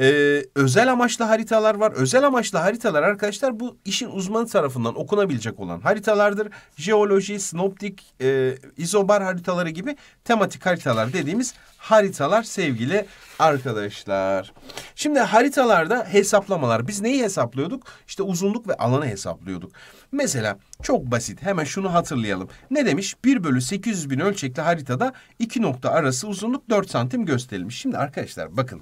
A: Ee, özel amaçlı haritalar var. Özel amaçlı haritalar arkadaşlar bu işin uzmanı tarafından okunabilecek olan haritalardır. Jeoloji, snoptik, e, izobar haritaları gibi tematik haritalar dediğimiz haritalar sevgili arkadaşlar. Şimdi haritalarda hesaplamalar. Biz neyi hesaplıyorduk? İşte uzunluk ve alanı hesaplıyorduk. Mesela çok basit. Hemen şunu hatırlayalım. Ne demiş? 1 bölü 800 bin ölçekli haritada iki nokta arası uzunluk 4 santim gösterilmiş. Şimdi arkadaşlar bakın.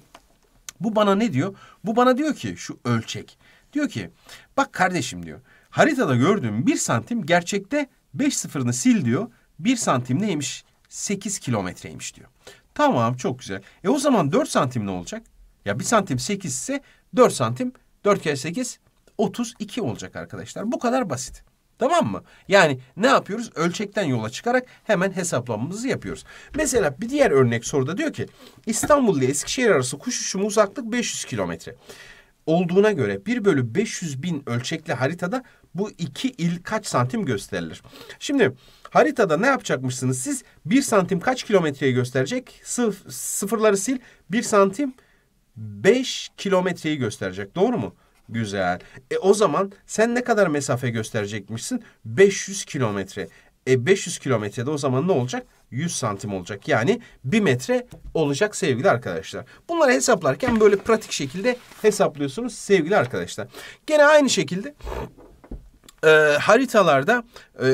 A: Bu bana ne diyor? Bu bana diyor ki şu ölçek. Diyor ki bak kardeşim diyor. Haritada gördüğüm bir santim gerçekte beş sıfırını sil diyor. Bir santim neymiş? Sekiz kilometreymiş diyor. Tamam çok güzel. E o zaman dört santim ne olacak? Ya bir santim sekiz ise dört santim dört kere sekiz otuz iki olacak arkadaşlar. Bu kadar basit. Tamam mı? Yani ne yapıyoruz? Ölçekten yola çıkarak hemen hesaplamamızı yapıyoruz. Mesela bir diğer örnek soruda diyor ki İstanbul ile Eskişehir arası kuş uçumu uzaklık 500 kilometre. Olduğuna göre 1 bölü 500 bin ölçekli haritada bu iki il kaç santim gösterilir? Şimdi haritada ne yapacakmışsınız siz? 1 santim kaç kilometreyi gösterecek? Sıf sıfırları sil. 1 santim 5 kilometreyi gösterecek. Doğru mu? Güzel. E o zaman sen ne kadar mesafe gösterecekmişsin? 500 kilometre. E 500 kilometrede o zaman ne olacak? 100 santim olacak. Yani 1 metre olacak sevgili arkadaşlar. Bunları hesaplarken böyle pratik şekilde hesaplıyorsunuz sevgili arkadaşlar. Gene aynı şekilde e, haritalarda e,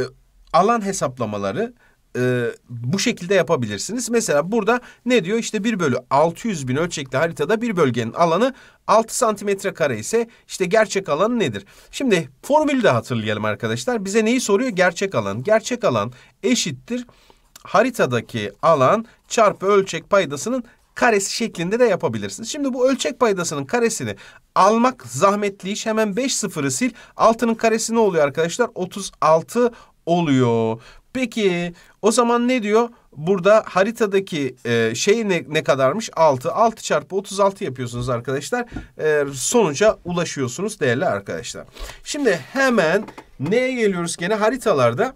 A: alan hesaplamaları e, bu şekilde yapabilirsiniz. Mesela burada ne diyor? İşte 1 bölü 600 bin ölçekli haritada bir bölgenin alanı 6 santimetre kare ise işte gerçek alanı nedir? Şimdi formülü de hatırlayalım arkadaşlar. Bize neyi soruyor? Gerçek alan. Gerçek alan eşittir haritadaki alan çarpı ölçek paydasının karesi şeklinde de yapabilirsiniz. Şimdi bu ölçek paydasının karesini almak zahmetli iş. Hemen 5 sıfırı sil. 6'nın karesi ne oluyor arkadaşlar? 36 oluyor. Peki o zaman ne diyor? Burada haritadaki e, şey ne, ne kadarmış? 6. 6 çarpı 36 yapıyorsunuz arkadaşlar. E, sonuca ulaşıyorsunuz değerli arkadaşlar. Şimdi hemen neye geliyoruz gene haritalarda?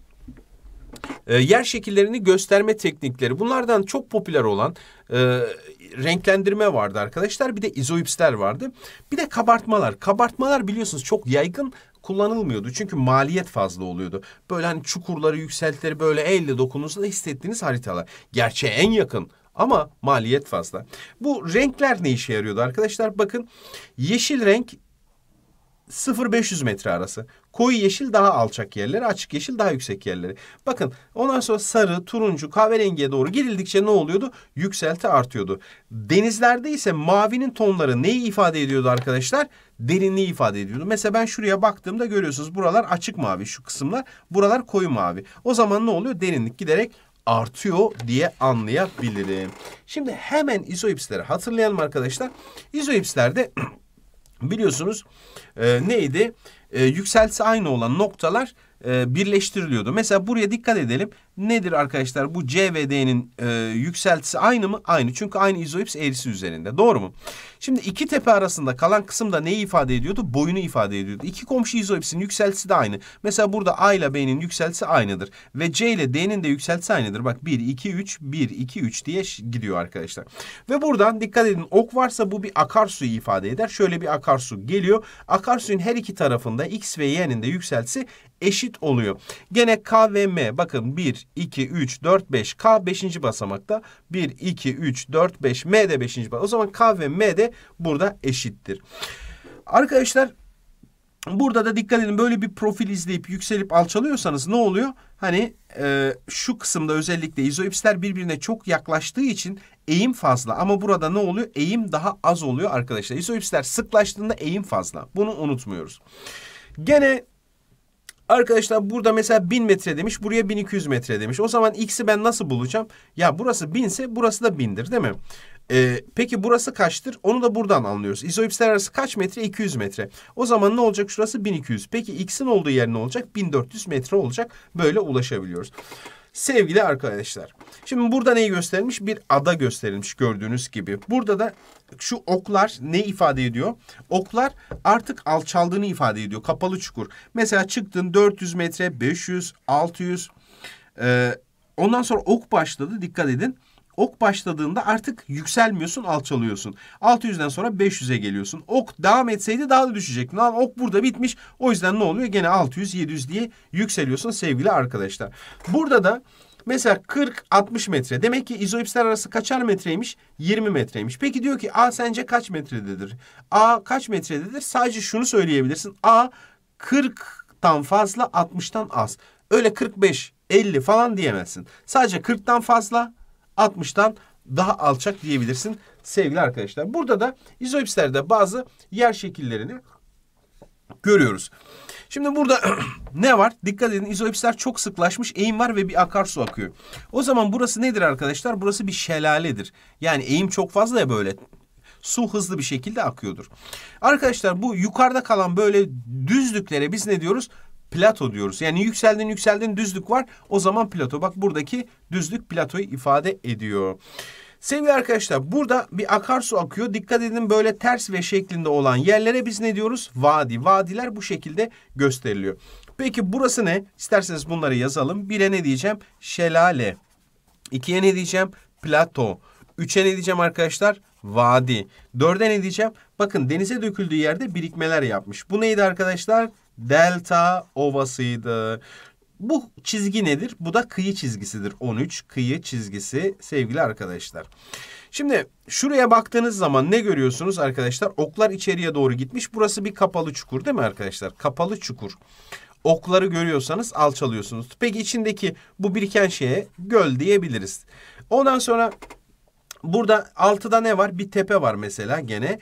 A: E, yer şekillerini gösterme teknikleri. Bunlardan çok popüler olan e, renklendirme vardı arkadaşlar. Bir de izoipsler vardı. Bir de kabartmalar. Kabartmalar biliyorsunuz çok yaygın kullanılmıyordu. Çünkü maliyet fazla oluyordu. Böyle hani çukurları, yükseltileri böyle elle dokunduğunuzda hissettiğiniz haritalar. Gerçeğe en yakın ama maliyet fazla. Bu renkler ne işe yarıyordu arkadaşlar? Bakın yeşil renk 0-500 metre arası. Koyu yeşil daha alçak yerleri, açık yeşil daha yüksek yerleri. Bakın ondan sonra sarı, turuncu, kahverengiye doğru gidildikçe ne oluyordu? Yükselti artıyordu. Denizlerde ise mavinin tonları neyi ifade ediyordu arkadaşlar? Derinliği ifade ediyordu. Mesela ben şuraya baktığımda görüyorsunuz buralar açık mavi şu kısımlar. Buralar koyu mavi. O zaman ne oluyor? Derinlik giderek artıyor diye anlayabilirim. Şimdi hemen izoipsleri hatırlayalım arkadaşlar. İzoipslerde biliyorsunuz e, neydi? Neydi? e, yükseltisi aynı olan noktalar e, birleştiriliyordu. Mesela buraya dikkat edelim. Nedir arkadaşlar bu C ve D'nin e, yükseltisi aynı mı? Aynı çünkü aynı izoips eğrisi üzerinde doğru mu? Şimdi iki tepe arasında kalan kısımda da neyi ifade ediyordu? Boyunu ifade ediyordu. İki komşu izoipsin yükseltisi de aynı. Mesela burada A ile B'nin yükseltisi aynıdır. Ve C ile D'nin de yükseltisi aynıdır. Bak 1, 2, 3, 1, 2, 3 diye gidiyor arkadaşlar. Ve buradan dikkat edin ok varsa bu bir akarsuyu ifade eder. Şöyle bir akarsu geliyor. Akarsuyun her iki tarafında X ve Y'nin de yükseltisi eşit oluyor. Gene K ve M bakın 1, 2, 3, 4, 5. K 5. basamakta. 1, 2, 3, 4, 5. M de 5. basamakta. O zaman K ve M de burada eşittir. Arkadaşlar burada da dikkat edin böyle bir profil izleyip yükselip alçalıyorsanız ne oluyor? Hani e, şu kısımda özellikle izoipsler birbirine çok yaklaştığı için eğim fazla. Ama burada ne oluyor? Eğim daha az oluyor arkadaşlar. İzoipsler sıklaştığında eğim fazla. Bunu unutmuyoruz. Gene Arkadaşlar burada mesela 1000 metre demiş. Buraya 1200 metre demiş. O zaman x'i ben nasıl bulacağım? Ya burası 1000 ise burası da 1000'dir değil mi? Ee, peki burası kaçtır? Onu da buradan anlıyoruz. İzoipsler arası kaç metre? 200 metre. O zaman ne olacak? Şurası 1200. Peki x'in olduğu yer ne olacak? 1400 metre olacak. Böyle ulaşabiliyoruz. Sevgili arkadaşlar. Şimdi burada neyi gösterilmiş? Bir ada gösterilmiş gördüğünüz gibi. Burada da şu oklar ne ifade ediyor? Oklar artık alçaldığını ifade ediyor. Kapalı çukur. Mesela çıktın 400 metre, 500, 600. Ee, ondan sonra ok başladı. Dikkat edin ok başladığında artık yükselmiyorsun alçalıyorsun. 600'den sonra 500'e geliyorsun. Ok devam etseydi daha da düşecektin ama ok burada bitmiş. O yüzden ne oluyor? Gene 600-700 diye yükseliyorsun sevgili arkadaşlar. Burada da Mesela 40-60 metre. Demek ki izoipsler arası kaçar metreymiş? 20 metreymiş. Peki diyor ki A sence kaç metrededir? A kaç metrededir? Sadece şunu söyleyebilirsin. A 40'tan fazla 60'tan az. Öyle 45, 50 falan diyemezsin. Sadece 40'tan fazla 60'tan daha alçak diyebilirsin sevgili arkadaşlar. Burada da izoipslerde bazı yer şekillerini görüyoruz. Şimdi burada ne var? Dikkat edin izoipsler çok sıklaşmış eğim var ve bir akarsu akıyor. O zaman burası nedir arkadaşlar? Burası bir şelaledir. Yani eğim çok fazla ya böyle su hızlı bir şekilde akıyordur. Arkadaşlar bu yukarıda kalan böyle düzlüklere biz ne diyoruz? Plato diyoruz. Yani yükseldin yükseldin düzlük var. O zaman plato. Bak buradaki düzlük platoyu ifade ediyor. Sevgili arkadaşlar burada bir akarsu akıyor. Dikkat edin böyle ters ve şeklinde olan yerlere biz ne diyoruz? Vadi. Vadiler bu şekilde gösteriliyor. Peki burası ne? İsterseniz bunları yazalım. Bire ne diyeceğim? Şelale. İkiye ne diyeceğim? Plato. Üçe ne diyeceğim arkadaşlar? Vadi. Dörde ne diyeceğim? Bakın denize döküldüğü yerde birikmeler yapmış. Bu neydi arkadaşlar? Delta ovasıydı. Bu çizgi nedir? Bu da kıyı çizgisidir. 13 kıyı çizgisi sevgili arkadaşlar. Şimdi şuraya baktığınız zaman ne görüyorsunuz arkadaşlar? Oklar içeriye doğru gitmiş. Burası bir kapalı çukur değil mi arkadaşlar? Kapalı çukur. Okları görüyorsanız alçalıyorsunuz. Peki içindeki bu biriken şeye göl diyebiliriz. Ondan sonra burada altıda ne var? Bir tepe var mesela gene.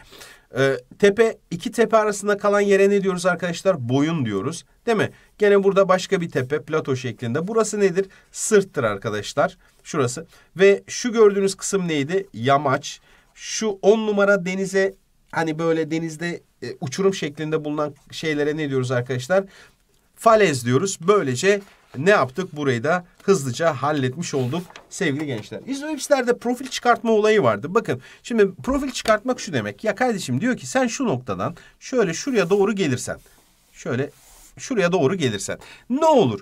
A: Ee, tepe iki tepe arasında kalan yere ne diyoruz arkadaşlar? Boyun diyoruz. Değil mi? Gene burada başka bir tepe plato şeklinde. Burası nedir? Sırttır arkadaşlar. Şurası. Ve şu gördüğünüz kısım neydi? Yamaç. Şu on numara denize hani böyle denizde e, uçurum şeklinde bulunan şeylere ne diyoruz arkadaşlar? Falez diyoruz. Böylece ne yaptık? Burayı da hızlıca halletmiş olduk sevgili gençler. İzwebster'de profil çıkartma olayı vardı. Bakın şimdi profil çıkartmak şu demek. Ya kardeşim diyor ki sen şu noktadan şöyle şuraya doğru gelirsen. Şöyle şuraya doğru gelirsen. Ne olur?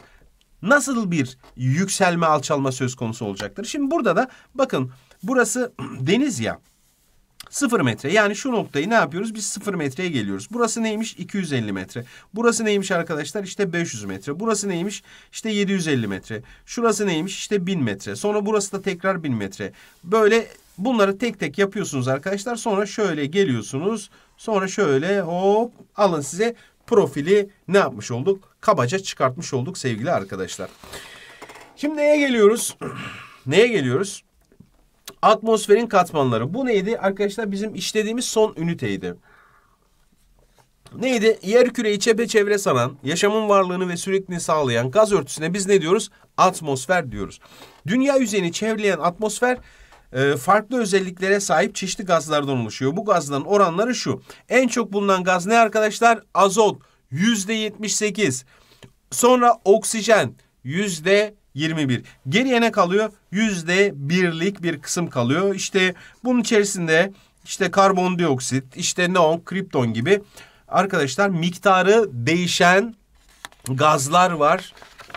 A: Nasıl bir yükselme alçalma söz konusu olacaktır? Şimdi burada da bakın burası deniz ya. 0 metre. Yani şu noktayı ne yapıyoruz? Biz 0 metreye geliyoruz. Burası neymiş? 250 metre. Burası neymiş arkadaşlar? İşte 500 metre. Burası neymiş? İşte 750 metre. Şurası neymiş? İşte 1000 metre. Sonra burası da tekrar 1000 metre. Böyle bunları tek tek yapıyorsunuz arkadaşlar. Sonra şöyle geliyorsunuz. Sonra şöyle hop alın size profili ne yapmış olduk? Kabaca çıkartmış olduk sevgili arkadaşlar. Şimdi neye geliyoruz? neye geliyoruz? atmosferin katmanları. Bu neydi? Arkadaşlar bizim işlediğimiz son üniteydi. Neydi? Yer Yerküreyi çepeçevre saran, yaşamın varlığını ve sürekli sağlayan gaz örtüsüne biz ne diyoruz? Atmosfer diyoruz. Dünya yüzeyini çevreleyen atmosfer e, farklı özelliklere sahip çeşitli gazlardan oluşuyor. Bu gazların oranları şu. En çok bulunan gaz ne arkadaşlar? Azot yüzde yetmiş sekiz. Sonra oksijen yüzde 21. Geriye ne kalıyor? Yüzde birlik bir kısım kalıyor. İşte bunun içerisinde işte karbondioksit, işte neon, kripton gibi arkadaşlar miktarı değişen gazlar var.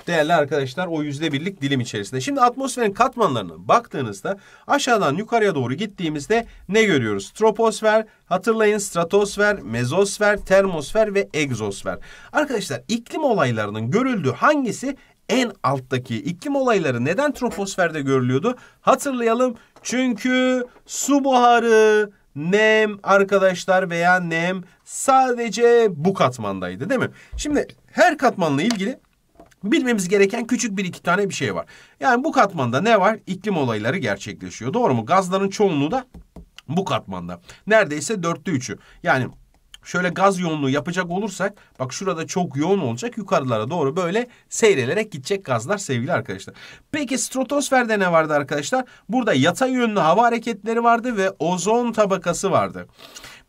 A: Değerli arkadaşlar o yüzde birlik dilim içerisinde. Şimdi atmosferin katmanlarına baktığınızda aşağıdan yukarıya doğru gittiğimizde ne görüyoruz? Troposfer, hatırlayın stratosfer, mezosfer, termosfer ve egzosfer. Arkadaşlar iklim olaylarının görüldüğü hangisi? en alttaki iklim olayları neden troposferde görülüyordu? Hatırlayalım. Çünkü su buharı, nem arkadaşlar veya nem sadece bu katmandaydı değil mi? Şimdi her katmanla ilgili bilmemiz gereken küçük bir iki tane bir şey var. Yani bu katmanda ne var? İklim olayları gerçekleşiyor. Doğru mu? Gazların çoğunluğu da bu katmanda. Neredeyse dörtte üçü. Yani şöyle gaz yoğunluğu yapacak olursak bak şurada çok yoğun olacak yukarılara doğru böyle seyrelerek gidecek gazlar sevgili arkadaşlar. Peki stratosferde ne vardı arkadaşlar? Burada yatay yönlü hava hareketleri vardı ve ozon tabakası vardı.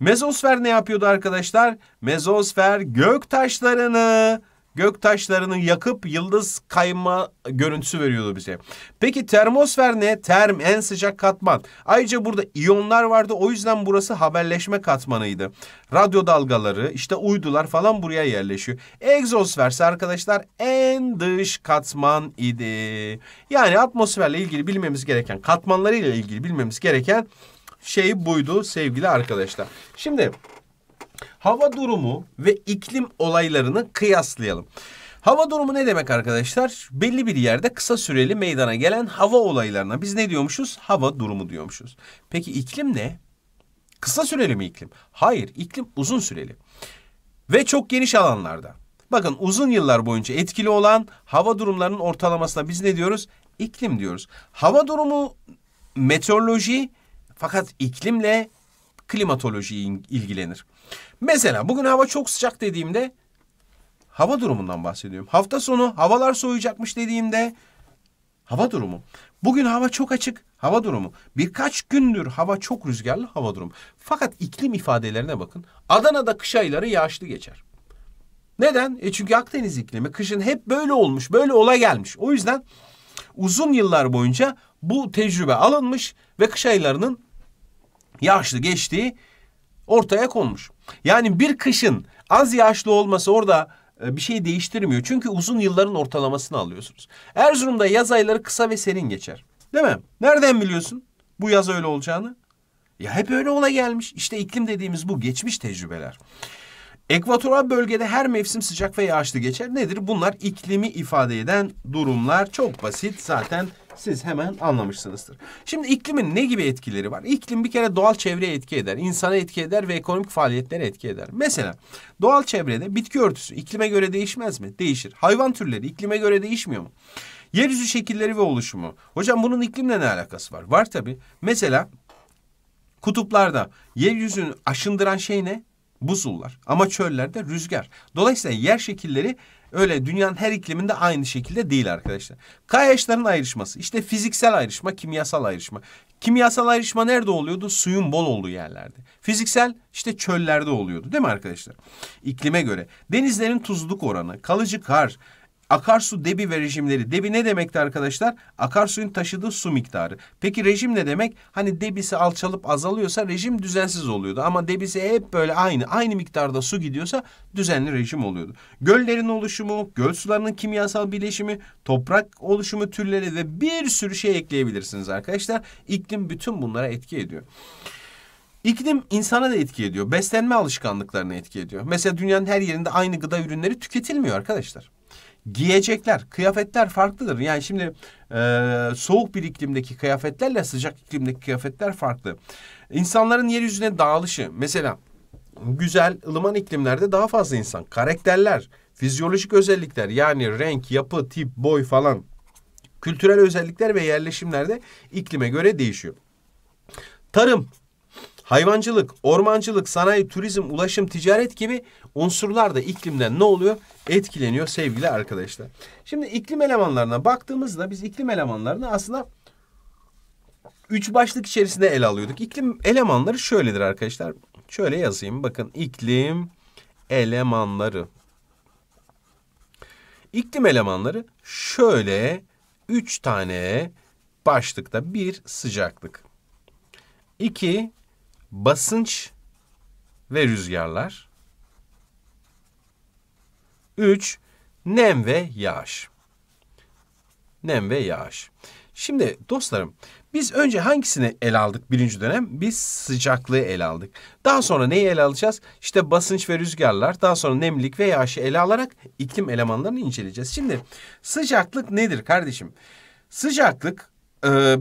A: Mezosfer ne yapıyordu arkadaşlar? Mezosfer gök taşlarını gök taşlarını yakıp yıldız kayma görüntüsü veriyordu bize. Peki termosfer ne? Term en sıcak katman. Ayrıca burada iyonlar vardı o yüzden burası haberleşme katmanıydı. Radyo dalgaları işte uydular falan buraya yerleşiyor. Egzosferse arkadaşlar en dış katman idi. Yani atmosferle ilgili bilmemiz gereken katmanlarıyla ilgili bilmemiz gereken şey buydu sevgili arkadaşlar. Şimdi Hava durumu ve iklim olaylarını kıyaslayalım. Hava durumu ne demek arkadaşlar? Belli bir yerde kısa süreli meydana gelen hava olaylarına biz ne diyormuşuz? Hava durumu diyormuşuz. Peki iklim ne? Kısa süreli mi iklim? Hayır, iklim uzun süreli. Ve çok geniş alanlarda. Bakın uzun yıllar boyunca etkili olan hava durumlarının ortalamasına biz ne diyoruz? İklim diyoruz. Hava durumu meteoroloji fakat iklimle klimatoloji ilgilenir. Mesela bugün hava çok sıcak dediğimde hava durumundan bahsediyorum. Hafta sonu havalar soğuyacakmış dediğimde hava durumu. Bugün hava çok açık, hava durumu. Birkaç gündür hava çok rüzgarlı, hava durumu. Fakat iklim ifadelerine bakın. Adana'da kış ayları yağışlı geçer. Neden? E çünkü Akdeniz iklimi kışın hep böyle olmuş, böyle ola gelmiş. O yüzden uzun yıllar boyunca bu tecrübe alınmış ve kış aylarının yaşlı geçtiği ortaya konmuş. Yani bir kışın az yaşlı olması orada e, bir şey değiştirmiyor. Çünkü uzun yılların ortalamasını alıyorsunuz. Erzurum'da yaz ayları kısa ve serin geçer. Değil mi? Nereden biliyorsun bu yaz öyle olacağını? Ya hep öyle ola gelmiş. İşte iklim dediğimiz bu geçmiş tecrübeler. Ekvatoral bölgede her mevsim sıcak ve yağışlı geçer. Nedir? Bunlar iklimi ifade eden durumlar. Çok basit zaten siz hemen anlamışsınızdır. Şimdi iklimin ne gibi etkileri var? İklim bir kere doğal çevreye etki eder, insana etki eder ve ekonomik faaliyetlere etki eder. Mesela doğal çevrede bitki örtüsü iklime göre değişmez mi? Değişir. Hayvan türleri iklime göre değişmiyor mu? Yeryüzü şekilleri ve oluşumu. Hocam bunun iklimle ne alakası var? Var tabii. Mesela kutuplarda yeryüzünü aşındıran şey ne? Buzullar ama çöllerde rüzgar. Dolayısıyla yer şekilleri Öyle dünyanın her ikliminde aynı şekilde değil arkadaşlar. Kayaçların ayrışması işte fiziksel ayrışma, kimyasal ayrışma. Kimyasal ayrışma nerede oluyordu? Suyun bol olduğu yerlerde. Fiziksel işte çöllerde oluyordu değil mi arkadaşlar? İklime göre denizlerin tuzluk oranı, kalıcı kar, akarsu debi ve rejimleri. Debi ne demekti arkadaşlar? Akarsuyun taşıdığı su miktarı. Peki rejim ne demek? Hani debisi alçalıp azalıyorsa rejim düzensiz oluyordu. Ama debisi hep böyle aynı, aynı miktarda su gidiyorsa düzenli rejim oluyordu. Göllerin oluşumu, göl sularının kimyasal bileşimi toprak oluşumu türleri ve bir sürü şey ekleyebilirsiniz arkadaşlar. İklim bütün bunlara etki ediyor. İklim insana da etki ediyor. Beslenme alışkanlıklarına etki ediyor. Mesela dünyanın her yerinde aynı gıda ürünleri tüketilmiyor arkadaşlar giyecekler, kıyafetler farklıdır. Yani şimdi e, soğuk bir iklimdeki kıyafetlerle sıcak iklimdeki kıyafetler farklı. İnsanların yeryüzüne dağılışı mesela güzel ılıman iklimlerde daha fazla insan. Karakterler, fizyolojik özellikler yani renk, yapı, tip, boy falan kültürel özellikler ve yerleşimlerde iklime göre değişiyor. Tarım Hayvancılık, ormancılık, sanayi, turizm, ulaşım, ticaret gibi unsurlar da iklimden ne oluyor? Etkileniyor sevgili arkadaşlar. Şimdi iklim elemanlarına baktığımızda biz iklim elemanlarını aslında üç başlık içerisinde ele alıyorduk. İklim elemanları şöyledir arkadaşlar. Şöyle yazayım bakın iklim elemanları. İklim elemanları şöyle üç tane başlıkta. Bir sıcaklık. iki basınç ve rüzgarlar. 3. Nem ve yağış. Nem ve yağış. Şimdi dostlarım biz önce hangisini ele aldık birinci dönem? Biz sıcaklığı ele aldık. Daha sonra neyi ele alacağız? İşte basınç ve rüzgarlar, daha sonra nemlilik ve yağışı ele alarak iklim elemanlarını inceleyeceğiz. Şimdi sıcaklık nedir kardeşim? Sıcaklık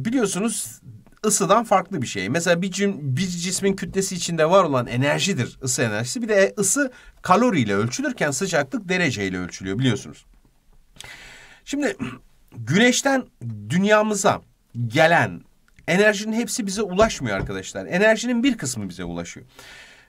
A: biliyorsunuz ısıdan farklı bir şey. Mesela bir, cim, bir cismin kütlesi içinde var olan enerjidir ısı enerjisi. Bir de ısı kaloriyle ölçülürken sıcaklık dereceyle ölçülüyor biliyorsunuz. Şimdi güneşten dünyamıza gelen enerjinin hepsi bize ulaşmıyor arkadaşlar. Enerjinin bir kısmı bize ulaşıyor.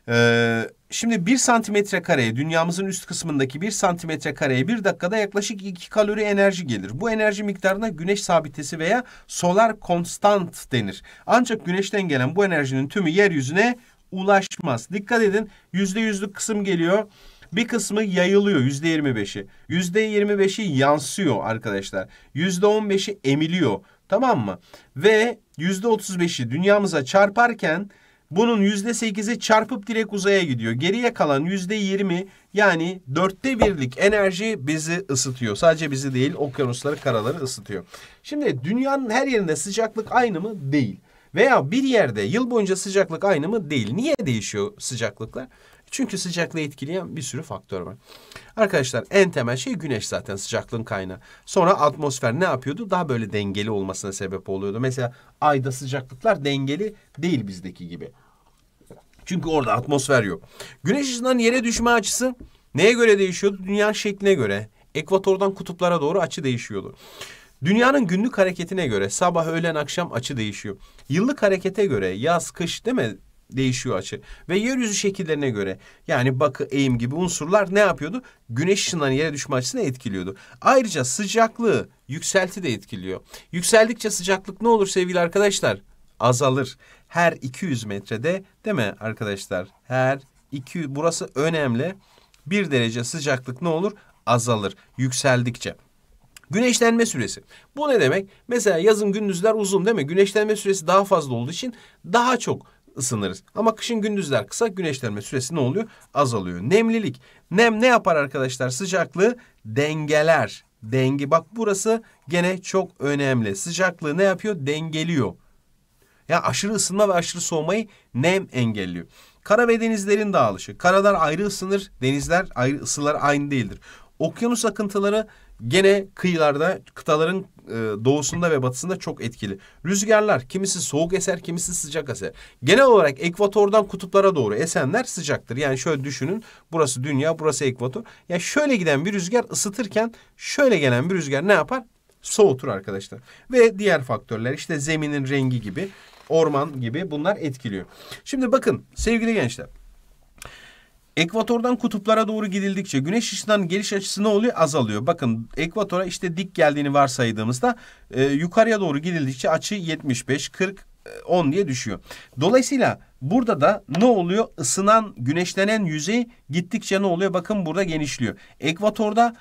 A: Ee, şimdi bir santimetre kareye dünyamızın üst kısmındaki bir santimetre kareye bir dakikada yaklaşık iki kalori enerji gelir. Bu enerji miktarına güneş sabitesi veya solar konstant denir. Ancak güneşten gelen bu enerjinin tümü yeryüzüne ulaşmaz. Dikkat edin yüzde yüzlük kısım geliyor. Bir kısmı yayılıyor yüzde 25'i, Yüzde yirmi yansıyor arkadaşlar. Yüzde on emiliyor. Tamam mı? Ve yüzde otuz dünyamıza çarparken bunun %8'i çarpıp direkt uzaya gidiyor. Geriye kalan %20 yani dörtte birlik enerji bizi ısıtıyor. Sadece bizi değil okyanusları karaları ısıtıyor. Şimdi dünyanın her yerinde sıcaklık aynı mı? Değil. Veya bir yerde yıl boyunca sıcaklık aynı mı? Değil. Niye değişiyor sıcaklıklar? Çünkü sıcaklığı etkileyen bir sürü faktör var. Arkadaşlar en temel şey güneş zaten sıcaklığın kaynağı. Sonra atmosfer ne yapıyordu? Daha böyle dengeli olmasına sebep oluyordu. Mesela ayda sıcaklıklar dengeli değil bizdeki gibi. Çünkü orada atmosfer yok. Güneş ışığından yere düşme açısı neye göre değişiyordu? Dünya şekline göre. Ekvatordan kutuplara doğru açı değişiyordu. Dünyanın günlük hareketine göre sabah, öğlen, akşam açı değişiyor. Yıllık harekete göre yaz, kış değil mi? değişiyor açı. Ve yeryüzü şekillerine göre yani bakı, eğim gibi unsurlar ne yapıyordu? Güneş ışınlarının yere düşme açısını etkiliyordu. Ayrıca sıcaklığı, yükselti de etkiliyor. Yükseldikçe sıcaklık ne olur sevgili arkadaşlar? azalır. Her 200 metrede değil mi arkadaşlar? Her 2, burası önemli. 1 derece sıcaklık ne olur? Azalır yükseldikçe. Güneşlenme süresi. Bu ne demek? Mesela yazın gündüzler uzun değil mi? Güneşlenme süresi daha fazla olduğu için daha çok ısınırız. Ama kışın gündüzler kısa, güneşlenme süresi ne oluyor? Azalıyor. Nemlilik. Nem ne yapar arkadaşlar? Sıcaklığı dengeler. Dengi bak burası gene çok önemli. Sıcaklığı ne yapıyor? Dengeliyor. Yani aşırı ısınma ve aşırı soğumayı nem engelliyor. Kara ve denizlerin dağılışı. Karalar ayrı ısınır, denizler ayrı, ısılar aynı değildir. Okyanus akıntıları gene kıyılarda, kıtaların e, doğusunda ve batısında çok etkili. Rüzgarlar kimisi soğuk eser, kimisi sıcak eser. Genel olarak ekvatordan kutuplara doğru esenler sıcaktır. Yani şöyle düşünün. Burası dünya, burası ekvator. Ya yani şöyle giden bir rüzgar ısıtırken şöyle gelen bir rüzgar ne yapar? soğutur arkadaşlar. Ve diğer faktörler işte zeminin rengi gibi orman gibi bunlar etkiliyor. Şimdi bakın sevgili gençler. Ekvatordan kutuplara doğru gidildikçe güneş ışından geliş açısı ne oluyor? Azalıyor. Bakın ekvatora işte dik geldiğini varsaydığımızda e, yukarıya doğru gidildikçe açı 75, 40, 10 diye düşüyor. Dolayısıyla burada da ne oluyor? Isınan, güneşlenen yüzey gittikçe ne oluyor? Bakın burada genişliyor. Ekvatorda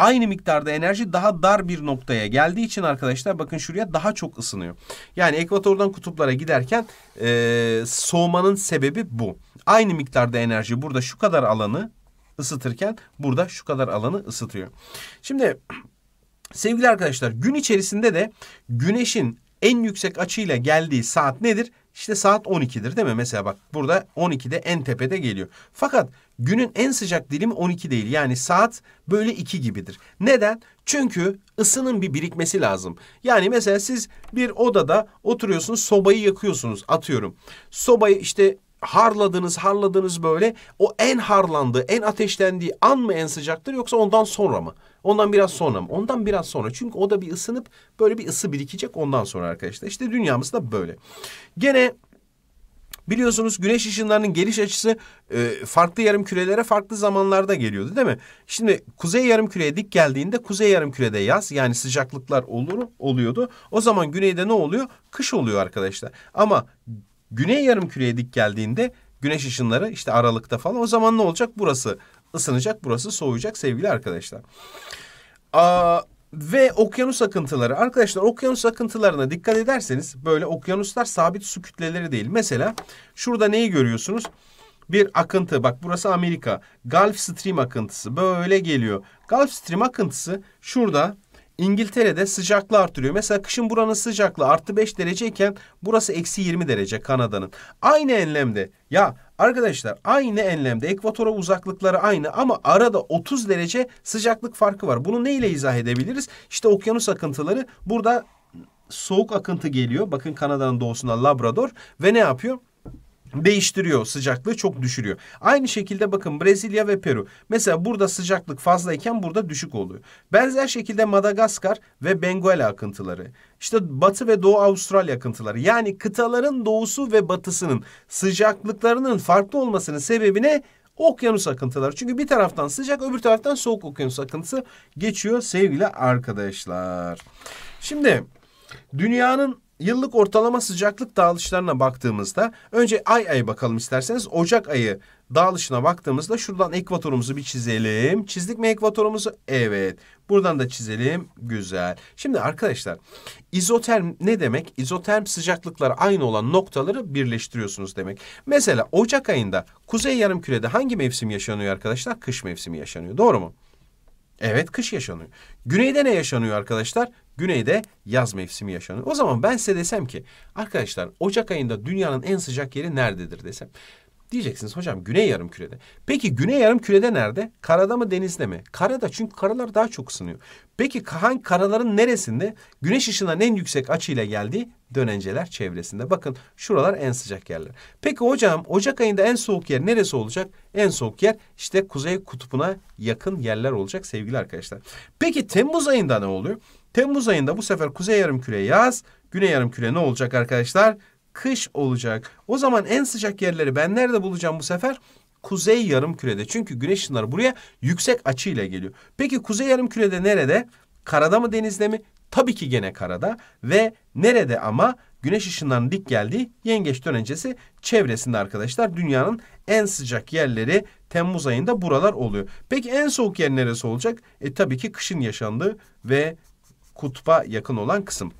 A: aynı miktarda enerji daha dar bir noktaya geldiği için arkadaşlar bakın şuraya daha çok ısınıyor. Yani ekvatordan kutuplara giderken e, soğumanın sebebi bu. Aynı miktarda enerji burada şu kadar alanı ısıtırken burada şu kadar alanı ısıtıyor. Şimdi sevgili arkadaşlar gün içerisinde de güneşin en yüksek açıyla geldiği saat nedir? İşte saat 12'dir değil mi? Mesela bak burada 12'de en tepede geliyor. Fakat günün en sıcak dilimi 12 değil. Yani saat böyle 2 gibidir. Neden? Çünkü ısının bir birikmesi lazım. Yani mesela siz bir odada oturuyorsunuz, sobayı yakıyorsunuz atıyorum. Sobayı işte harladınız harladınız böyle o en harlandığı en ateşlendiği an mı en sıcaktır yoksa ondan sonra mı? Ondan biraz sonra mı? Ondan biraz sonra. Çünkü o da bir ısınıp böyle bir ısı birikecek ondan sonra arkadaşlar. İşte dünyamız da böyle. Gene Biliyorsunuz güneş ışınlarının geliş açısı e, farklı yarım kürelere farklı zamanlarda geliyordu değil mi? Şimdi kuzey yarım küreye dik geldiğinde kuzey yarım kürede yaz yani sıcaklıklar olur oluyordu. O zaman güneyde ne oluyor? Kış oluyor arkadaşlar. Ama Güney yarım küreye dik geldiğinde güneş ışınları işte aralıkta falan o zaman ne olacak? Burası ısınacak, burası soğuyacak sevgili arkadaşlar. Aa, ve okyanus akıntıları. Arkadaşlar okyanus akıntılarına dikkat ederseniz böyle okyanuslar sabit su kütleleri değil. Mesela şurada neyi görüyorsunuz? bir akıntı. Bak burası Amerika. Gulf Stream akıntısı böyle geliyor. Gulf Stream akıntısı şurada İngiltere'de sıcaklığı artırıyor. Mesela kışın buranın sıcaklığı artı 5 dereceyken burası eksi 20 derece Kanada'nın. Aynı enlemde ya arkadaşlar aynı enlemde ekvatora uzaklıkları aynı ama arada 30 derece sıcaklık farkı var. Bunu neyle izah edebiliriz? İşte okyanus akıntıları burada soğuk akıntı geliyor. Bakın Kanada'nın doğusuna Labrador ve ne yapıyor? değiştiriyor sıcaklığı çok düşürüyor. Aynı şekilde bakın Brezilya ve Peru. Mesela burada sıcaklık fazlayken burada düşük oluyor. Benzer şekilde Madagaskar ve Benguela akıntıları. İşte Batı ve Doğu Avustralya akıntıları. Yani kıtaların doğusu ve batısının sıcaklıklarının farklı olmasının sebebine okyanus akıntıları. Çünkü bir taraftan sıcak öbür taraftan soğuk okyanus akıntısı geçiyor sevgili arkadaşlar. Şimdi dünyanın yıllık ortalama sıcaklık dağılışlarına baktığımızda önce ay ay bakalım isterseniz Ocak ayı dağılışına baktığımızda şuradan ekvatorumuzu bir çizelim. Çizdik mi ekvatorumuzu? Evet. Buradan da çizelim. Güzel. Şimdi arkadaşlar izoterm ne demek? İzoterm sıcaklıkları aynı olan noktaları birleştiriyorsunuz demek. Mesela Ocak ayında kuzey yarım kürede hangi mevsim yaşanıyor arkadaşlar? Kış mevsimi yaşanıyor. Doğru mu? Evet kış yaşanıyor. Güneyde ne yaşanıyor arkadaşlar? Güneyde yaz mevsimi yaşanıyor. O zaman ben size desem ki arkadaşlar Ocak ayında dünyanın en sıcak yeri nerededir desem. Diyeceksiniz hocam güney yarım kürede. Peki güney yarım kürede nerede? Karada mı denizde mi? Karada çünkü karalar daha çok ısınıyor. Peki hangi karaların neresinde? Güneş ışığından en yüksek açıyla geldiği dönenceler çevresinde. Bakın şuralar en sıcak yerler. Peki hocam Ocak ayında en soğuk yer neresi olacak? En soğuk yer işte kuzey kutupuna yakın yerler olacak sevgili arkadaşlar. Peki Temmuz ayında ne oluyor? Temmuz ayında bu sefer kuzey yarım küre yaz, güney yarım küre ne olacak arkadaşlar? Kış olacak. O zaman en sıcak yerleri ben nerede bulacağım bu sefer? Kuzey yarım kürede Çünkü güneş ışınları buraya yüksek açıyla geliyor. Peki kuzey yarım kürede nerede? Karada mı denizde mi? Tabii ki gene karada ve nerede ama güneş ışınlarının dik geldiği yengeç dönencesi çevresinde arkadaşlar dünyanın en sıcak yerleri Temmuz ayında buralar oluyor. Peki en soğuk yer neresi olacak? E tabii ki kışın yaşandığı ve kutba yakın olan kısım.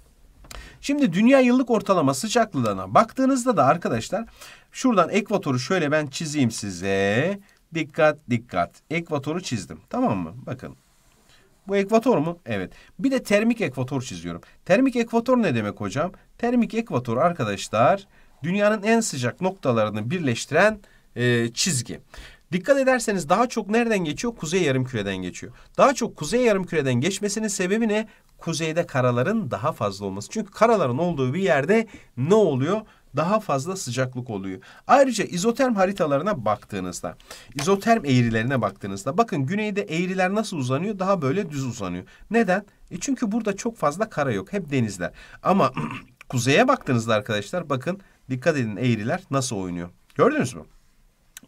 A: Şimdi dünya yıllık ortalama sıcaklığına baktığınızda da arkadaşlar şuradan ekvatoru şöyle ben çizeyim size. Dikkat dikkat. Ekvatoru çizdim. Tamam mı? Bakın. Bu ekvator mu? Evet. Bir de termik ekvator çiziyorum. Termik ekvator ne demek hocam? Termik ekvator arkadaşlar dünyanın en sıcak noktalarını birleştiren e, çizgi. Dikkat ederseniz daha çok nereden geçiyor? Kuzey yarım küreden geçiyor. Daha çok kuzey yarım küreden geçmesinin sebebi ne? kuzeyde karaların daha fazla olması. Çünkü karaların olduğu bir yerde ne oluyor? Daha fazla sıcaklık oluyor. Ayrıca izoterm haritalarına baktığınızda, izoterm eğrilerine baktığınızda bakın güneyde eğriler nasıl uzanıyor? Daha böyle düz uzanıyor. Neden? E çünkü burada çok fazla kara yok. Hep denizler. Ama kuzeye baktığınızda arkadaşlar bakın dikkat edin eğriler nasıl oynuyor. Gördünüz mü?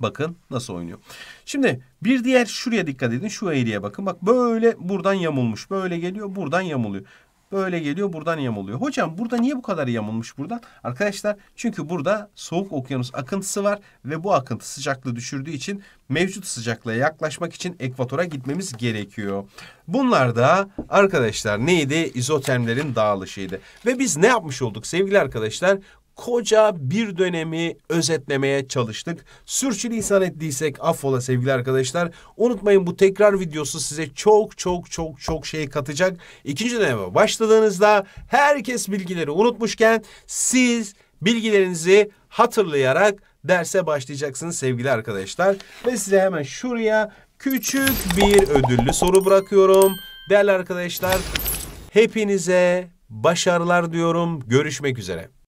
A: Bakın nasıl oynuyor. Şimdi bir diğer şuraya dikkat edin. Şu eğriye bakın. Bak böyle buradan yamulmuş. Böyle geliyor buradan yamuluyor. Böyle geliyor buradan yamuluyor. Hocam burada niye bu kadar yamulmuş buradan? Arkadaşlar çünkü burada soğuk okyanus akıntısı var ve bu akıntı sıcaklığı düşürdüğü için mevcut sıcaklığa yaklaşmak için ekvatora gitmemiz gerekiyor. Bunlar da arkadaşlar neydi? İzotermlerin dağılışıydı. Ve biz ne yapmış olduk sevgili arkadaşlar? koca bir dönemi özetlemeye çalıştık. Sürçülisan ettiysek affola sevgili arkadaşlar. Unutmayın bu tekrar videosu size çok çok çok çok şey katacak. İkinci döneme başladığınızda herkes bilgileri unutmuşken siz bilgilerinizi hatırlayarak derse başlayacaksınız sevgili arkadaşlar. Ve size hemen şuraya küçük bir ödüllü soru bırakıyorum. Değerli arkadaşlar hepinize başarılar diyorum. Görüşmek üzere.